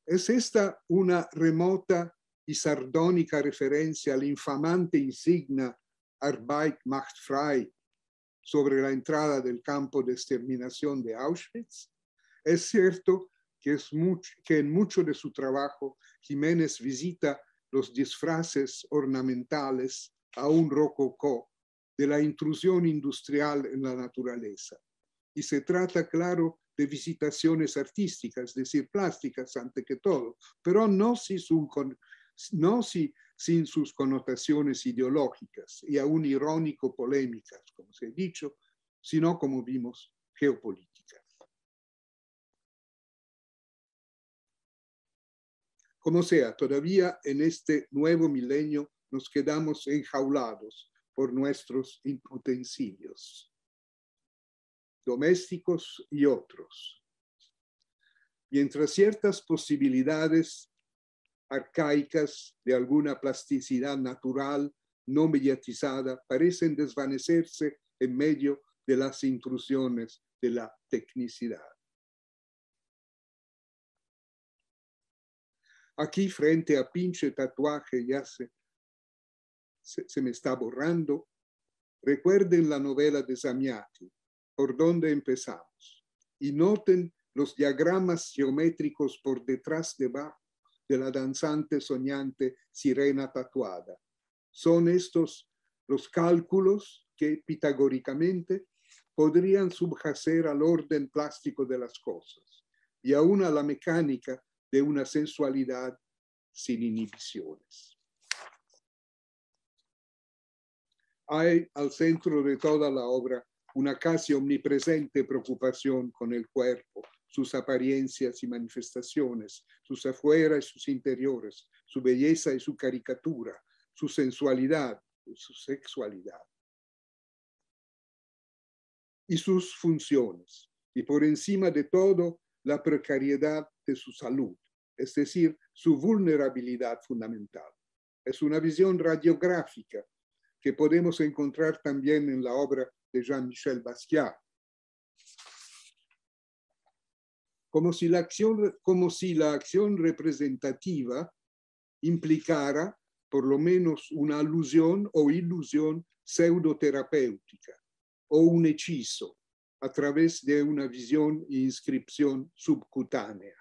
Es esta una remota y sardónica referencia al infamante insignia Arbeit macht frei sobre la entrada del campo de exterminación de Auschwitz, es cierto que, es que en mucho de su trabajo Jiménez visita los disfraces ornamentales a un rococó de la intrusión industrial en la naturaleza. Y se trata, claro, de visitaciones artísticas, es decir, plásticas ante que todo, pero no si, es no si sin sus connotaciones ideológicas y aún irónico-polémicas, como se ha dicho, sino, como vimos, geopolíticas. Como sea, todavía en este nuevo milenio nos quedamos enjaulados por nuestros utensilios, domésticos y otros. Mientras ciertas posibilidades arcaicas de alguna plasticidad natural no mediatizada parecen desvanecerse en medio de las intrusiones de la tecnicidad. Aquí frente a pinche tatuaje ya se, me está borrando. Recuerden la novela de Zamiati, por donde empezamos, y noten los diagramas geométricos por detrás de la danzante soñante sirena tatuada. Son estos los cálculos que pitagóricamente podrían subjacer al orden plástico de las cosas y aún a la mecánica de una sensualidad sin inhibiciones. Hay al centro de toda la obra una casi omnipresente preocupación con el cuerpo, sus apariencias y manifestaciones, sus afueras y sus interiores, su belleza y su caricatura, su sensualidad y su sexualidad. Y sus funciones. Y por encima de todo, la precariedad de su salud, es decir, su vulnerabilidad fundamental. Es una visión radiográfica que podemos encontrar también en la obra de Jean-Michel Basquiat, como si la acción, como si la acción representativa implicara por lo menos una alusión o ilusión pseudoterapéutica o un hechizo a través de una visión e inscripción subcutánea.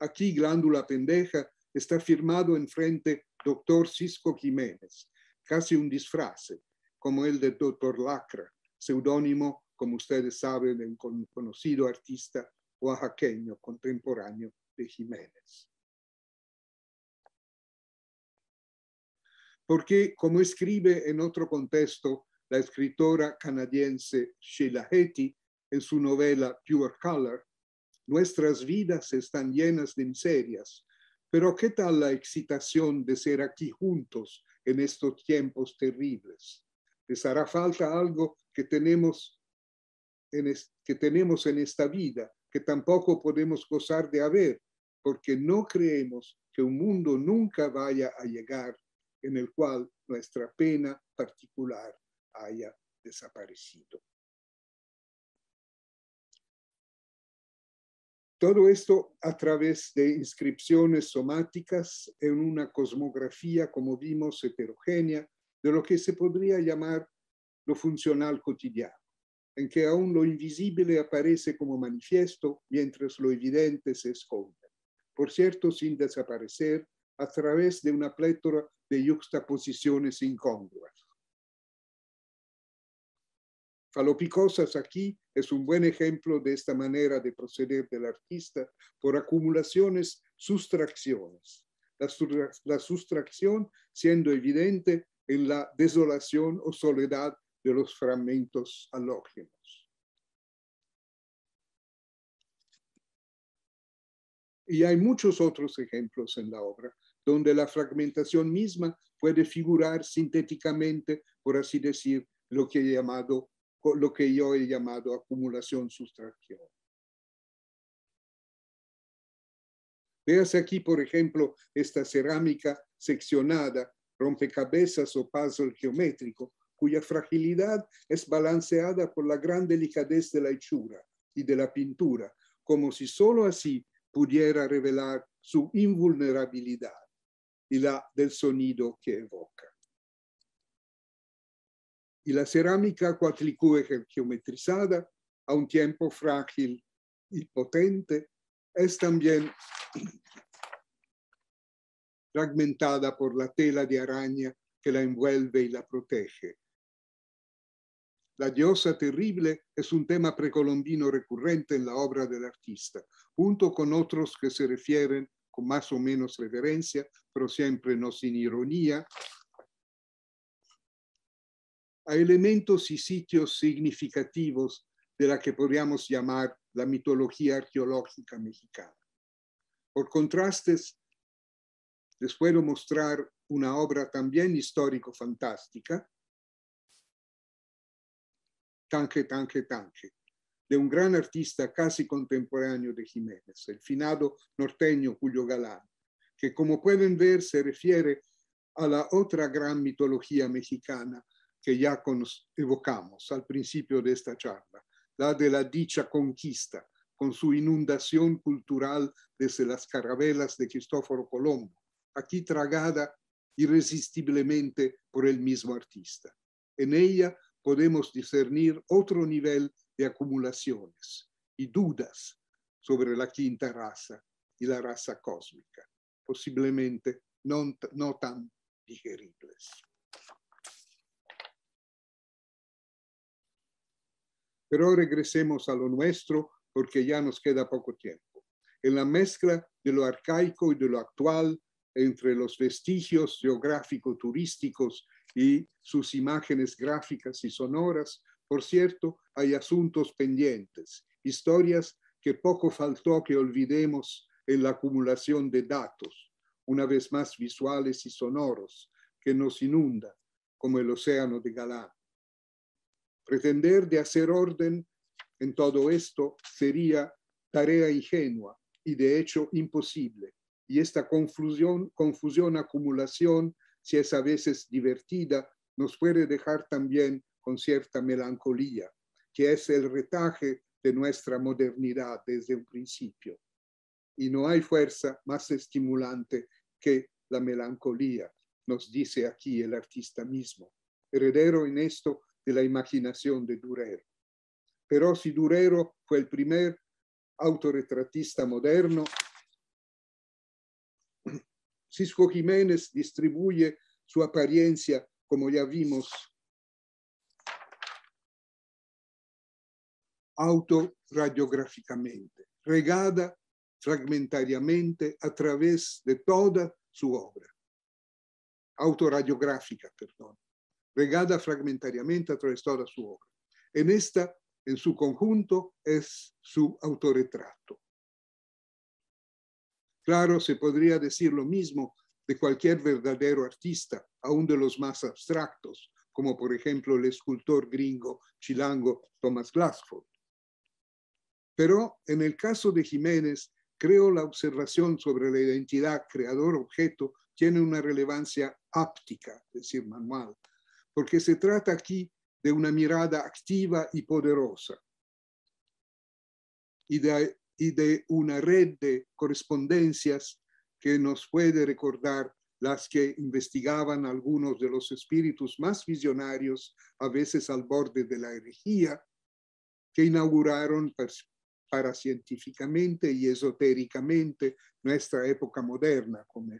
Aquí Glándula Pendeja está firmado enfrente doctor Cisco Jiménez, casi un disfraz, como el de doctor Lacra, seudónimo como ustedes saben, un conocido artista oaxaqueño contemporáneo de Jiménez. Porque, como escribe en otro contexto la escritora canadiense Sheila Hetty en su novela Pure Color, nuestras vidas están llenas de miserias, pero ¿qué tal la excitación de ser aquí juntos en estos tiempos terribles? Les hará falta algo que tenemos que tenemos en esta vida, que tampoco podemos gozar de haber, porque no creemos que un mundo nunca vaya a llegar en el cual nuestra pena particular haya desaparecido. Todo esto a través de inscripciones somáticas en una cosmografía, como vimos, heterogénea, de lo que se podría llamar lo funcional cotidiano en que aún lo invisible aparece como manifiesto mientras lo evidente se esconde. Por cierto, sin desaparecer a través de una plétora de juxtaposiciones incongruas. Falopicosas aquí es un buen ejemplo de esta manera de proceder del artista por acumulaciones, sustracciones. la sustracción siendo evidente en la desolación o soledad de los fragmentos halógenos. Y hay muchos otros ejemplos en la obra donde la fragmentación misma puede figurar sintéticamente, por así decir, lo que, lo que yo he llamado acumulación-sustracción. Véase aquí, por ejemplo, esta cerámica seccionada, rompecabezas o puzzle geométrico, cuya fragilidad es balanceada por la gran delicadez de la hechura y de la pintura, como si solo así pudiera revelar su invulnerabilidad y la del sonido que evoca. Y la cerámica cuatlicue geometrizada, a un tiempo frágil y potente, es también fragmentada por la tela de araña que la envuelve y la protege, la diosa terrible es un tema precolombino recurrente en la obra del artista, junto con otros que se refieren con más o menos reverencia, pero siempre no sin ironía, a elementos y sitios significativos de la que podríamos llamar la mitología arqueológica mexicana. Por contrastes, les puedo mostrar una obra también histórico-fantástica, Tanque, Tanque, Tanque, de un gran artista casi contemporáneo de Jiménez, el finado norteño Julio Galán, que como pueden ver se refiere a la otra gran mitología mexicana que ya evocamos al principio de esta charla, la de la dicha conquista, con su inundación cultural desde las carabelas de Cristóforo Colombo, aquí tragada irresistiblemente por el mismo artista. En ella podemos discernir otro nivel de acumulaciones y dudas sobre la quinta raza y la raza cósmica, posiblemente no, tan digeribles. Pero regresemos a lo nuestro porque ya nos queda poco tiempo. En la mezcla de lo arcaico y de lo actual, entre los vestigios geográfico-turísticos y sus imágenes gráficas y sonoras. Por cierto, hay asuntos pendientes, historias que poco faltó que olvidemos en la acumulación de datos, una vez más visuales y sonoros, que nos inunda como el océano de Galán. Pretender de hacer orden en todo esto sería tarea ingenua y de hecho imposible. Y esta confusión, confusión, acumulación si es a veces divertida, nos puede dejar también con cierta melancolía, que es el retaje de nuestra modernidad desde un principio. Y no hay fuerza más estimulante que la melancolía, nos dice aquí el artista mismo, heredero en esto de la imaginación de Durero. Pero si Durero fue el primer autorretratista moderno, Cisco Jiménez distribuye su apariencia, como ya vimos. autoradiográficamente, regada fragmentariamente a través de toda su obra, autoradiográfica, perdón, regada fragmentariamente a través de toda su obra. En esta, en su conjunto, es su autorretrato. Claro, se podría decir lo mismo de cualquier verdadero artista, aún de los más abstractos, como por ejemplo el escultor gringo chilango Thomas Glassford. Pero en el caso de Jiménez, creo la observación sobre la identidad creador-objeto tiene una relevancia áptica, es decir, manual, porque se trata aquí de una mirada activa y poderosa. Y de y de una red de correspondencias que nos puede recordar las que investigaban algunos de los espíritus más visionarios, a veces al borde de la herejía, que inauguraron paracientíficamente y esotéricamente nuestra época moderna, como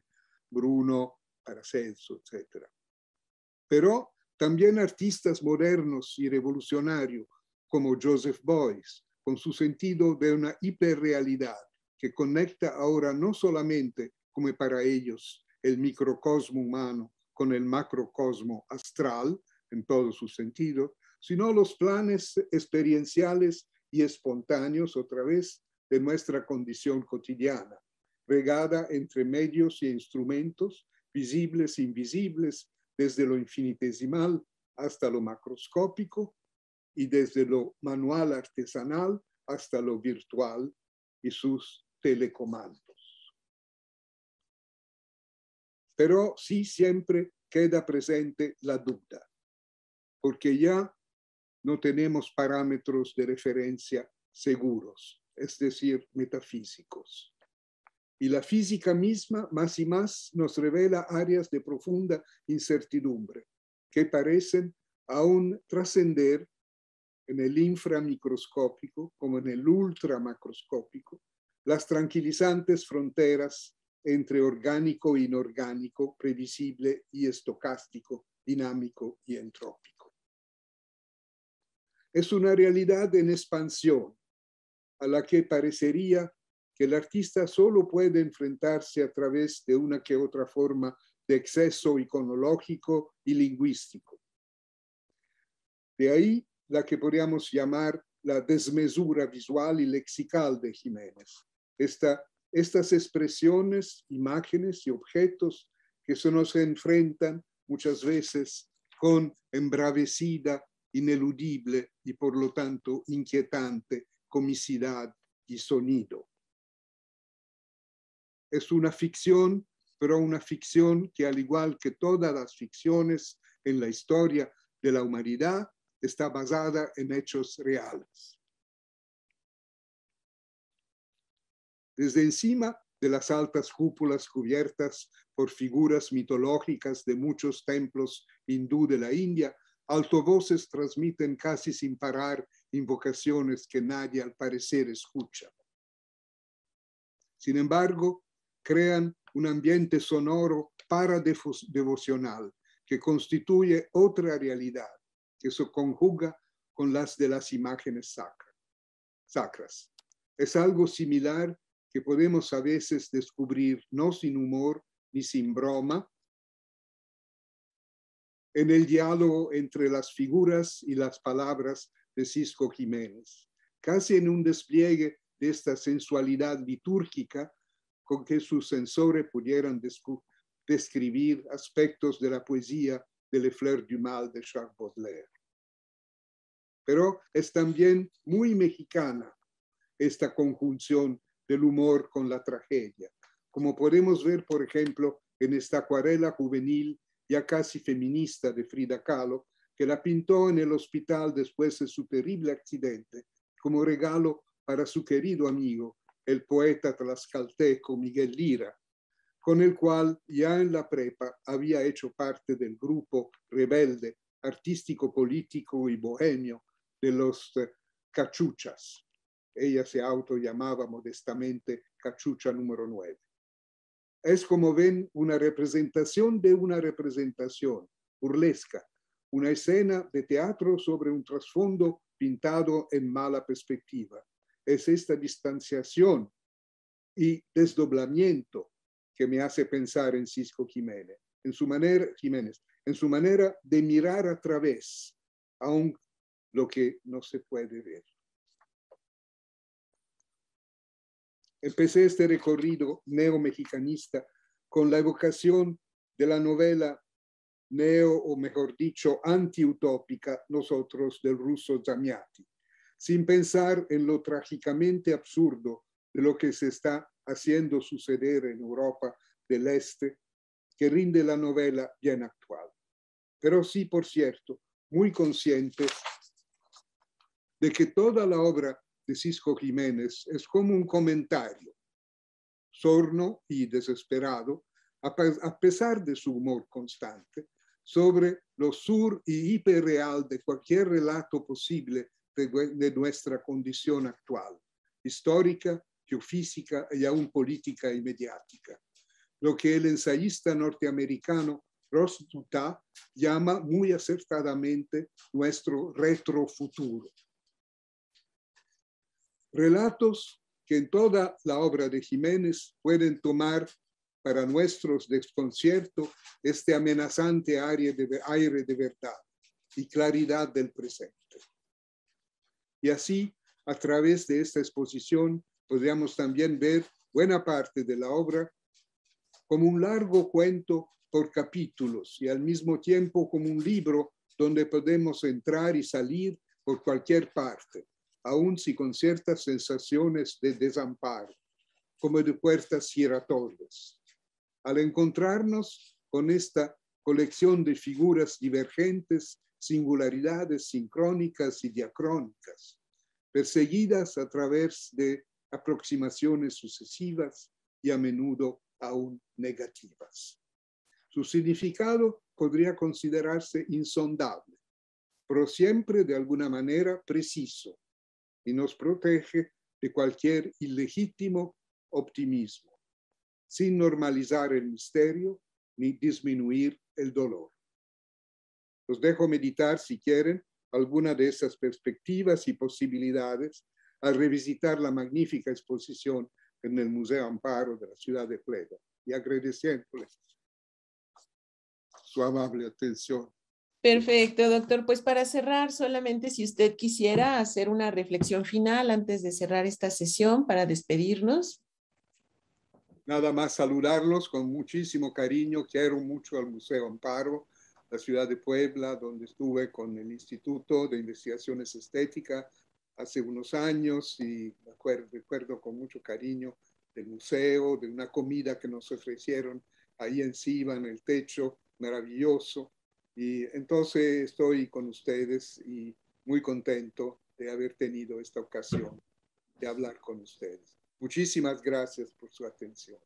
Bruno, Paracelso, etc. Pero también artistas modernos y revolucionarios como Joseph Beuys, con su sentido de una hiperrealidad que conecta ahora no solamente, como para ellos, el microcosmo humano con el macrocosmo astral, en todo su sentido, sino los planes experienciales y espontáneos, otra vez, de nuestra condición cotidiana, regada entre medios y instrumentos, visibles e invisibles, desde lo infinitesimal hasta lo macroscópico, y desde lo manual artesanal hasta lo virtual y sus telecomandos. Pero sí siempre queda presente la duda, porque ya no tenemos parámetros de referencia seguros, es decir, metafísicos. Y la física misma más y más nos revela áreas de profunda incertidumbre que parecen aún trascender en el inframicroscópico como en el ultramacroscópico, las tranquilizantes fronteras entre orgánico e inorgánico, previsible y estocástico, dinámico y entrópico. Es una realidad en expansión a la que parecería que el artista solo puede enfrentarse a través de una que otra forma de exceso iconológico y lingüístico. De ahí la que podríamos llamar la desmesura visual y lexical de Jiménez. estas expresiones, imágenes y objetos que se nos enfrentan muchas veces con embravecida, ineludible y por lo tanto inquietante comicidad y sonido. Es una ficción, pero una ficción que al igual que todas las ficciones en la historia de la humanidad, está basada en hechos reales. Desde encima de las altas cúpulas cubiertas por figuras mitológicas de muchos templos hindú de la India, altovoces transmiten casi sin parar invocaciones que nadie al parecer escucha. Sin embargo, crean un ambiente sonoro paradevocional que constituye otra realidad, que se conjuga con las de las imágenes sacras. Es algo similar que podemos a veces descubrir no sin humor ni sin broma en el diálogo entre las figuras y las palabras de Cisco Jiménez, casi en un despliegue de esta sensualidad litúrgica con que sus sensores pudieran describir aspectos de la poesía de Le Fleur du Mal de Charles Baudelaire pero es también muy mexicana esta conjunción del humor con la tragedia, como podemos ver, por ejemplo, en esta acuarela juvenil ya casi feminista de Frida Kahlo, que la pintó en el hospital después de su terrible accidente, como regalo para su querido amigo, el poeta tlaxcalteco Miguel Lira, con el cual ya en la prepa había hecho parte del grupo rebelde, artístico, político y bohemio de los eh, cachuchas. Ella se auto modestamente cachucha número nueve. Es como ven una representación de una representación burlesca, una escena de teatro sobre un trasfondo pintado en mala perspectiva. Es esta distanciación y desdoblamiento que me hace pensar en Cisco Jiménez, en su manera, Jiménez, en su manera de mirar a través, a un lo que no se puede ver. Empecé este recorrido neo-mexicanista con la evocación de la novela neo, o mejor dicho, antiutópica, nosotros, del ruso Zamiati, sin pensar en lo trágicamente absurdo de lo que se está haciendo suceder en Europa del Este, que rinde la novela bien actual. Pero sí, por cierto, muy consciente de que toda la obra de Cisco Jiménez es como un comentario, sorno y desesperado, a pesar de su humor constante, sobre lo sur y hiperreal de cualquier relato posible de, nuestra condición actual, histórica, geofísica y aún política y mediática, lo que el ensayista norteamericano Ross Dutat llama muy acertadamente nuestro retrofuturo. Relatos que en toda la obra de Jiménez pueden tomar para nuestros desconcierto este amenazante aire de, aire de verdad y claridad del presente. Y así, a través de esta exposición, podríamos también ver buena parte de la obra como un largo cuento por capítulos y al mismo tiempo como un libro donde podemos entrar y salir por cualquier parte, aún si con ciertas sensaciones de desamparo, como de puertas giratorias. Al encontrarnos con esta colección de figuras divergentes, singularidades sincrónicas y diacrónicas, perseguidas a través de aproximaciones sucesivas y a menudo aún negativas. Su significado podría considerarse insondable, pero siempre de alguna manera preciso, y nos protege de cualquier ilegítimo optimismo, sin normalizar el misterio ni disminuir el dolor. Los dejo meditar, si quieren, alguna de esas perspectivas y posibilidades al revisitar la magnífica exposición en el Museo Amparo de la ciudad de Pleda y agradeciéndoles su amable atención. Perfecto, doctor. Pues para cerrar, solamente si usted quisiera hacer una reflexión final antes de cerrar esta sesión para despedirnos. Nada más saludarlos con muchísimo cariño. Quiero mucho al Museo Amparo, la ciudad de Puebla, donde estuve con el Instituto de Investigaciones Estéticas hace unos años y recuerdo con mucho cariño del museo, de una comida que nos ofrecieron ahí encima en el techo, maravilloso y entonces estoy con ustedes y muy contento de haber tenido esta ocasión de hablar con ustedes. Muchísimas gracias por su atención.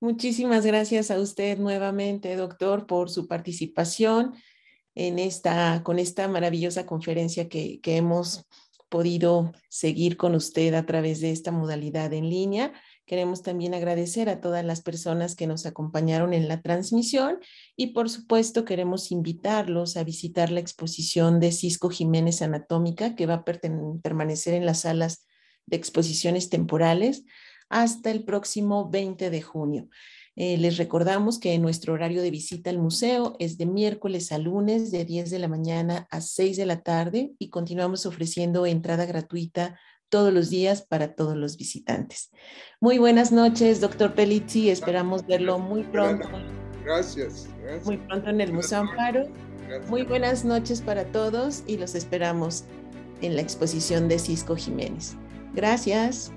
Muchísimas gracias a usted nuevamente, doctor, por su participación en esta, con esta maravillosa conferencia que, que hemos podido seguir con usted a través de esta modalidad en línea. Queremos también agradecer a todas las personas que nos acompañaron en la transmisión y por supuesto queremos invitarlos a visitar la exposición de Cisco Jiménez Anatómica que va a permanecer en las salas de exposiciones temporales hasta el próximo 20 de junio. Eh, les recordamos que nuestro horario de visita al museo es de miércoles a lunes de 10 de la mañana a 6 de la tarde y continuamos ofreciendo entrada gratuita todos los días para todos los visitantes. Muy buenas noches, doctor Pelizzi. Esperamos verlo muy pronto. Gracias. gracias. Muy pronto en el Museo Amparo. Muy buenas noches para todos y los esperamos en la exposición de Cisco Jiménez. Gracias.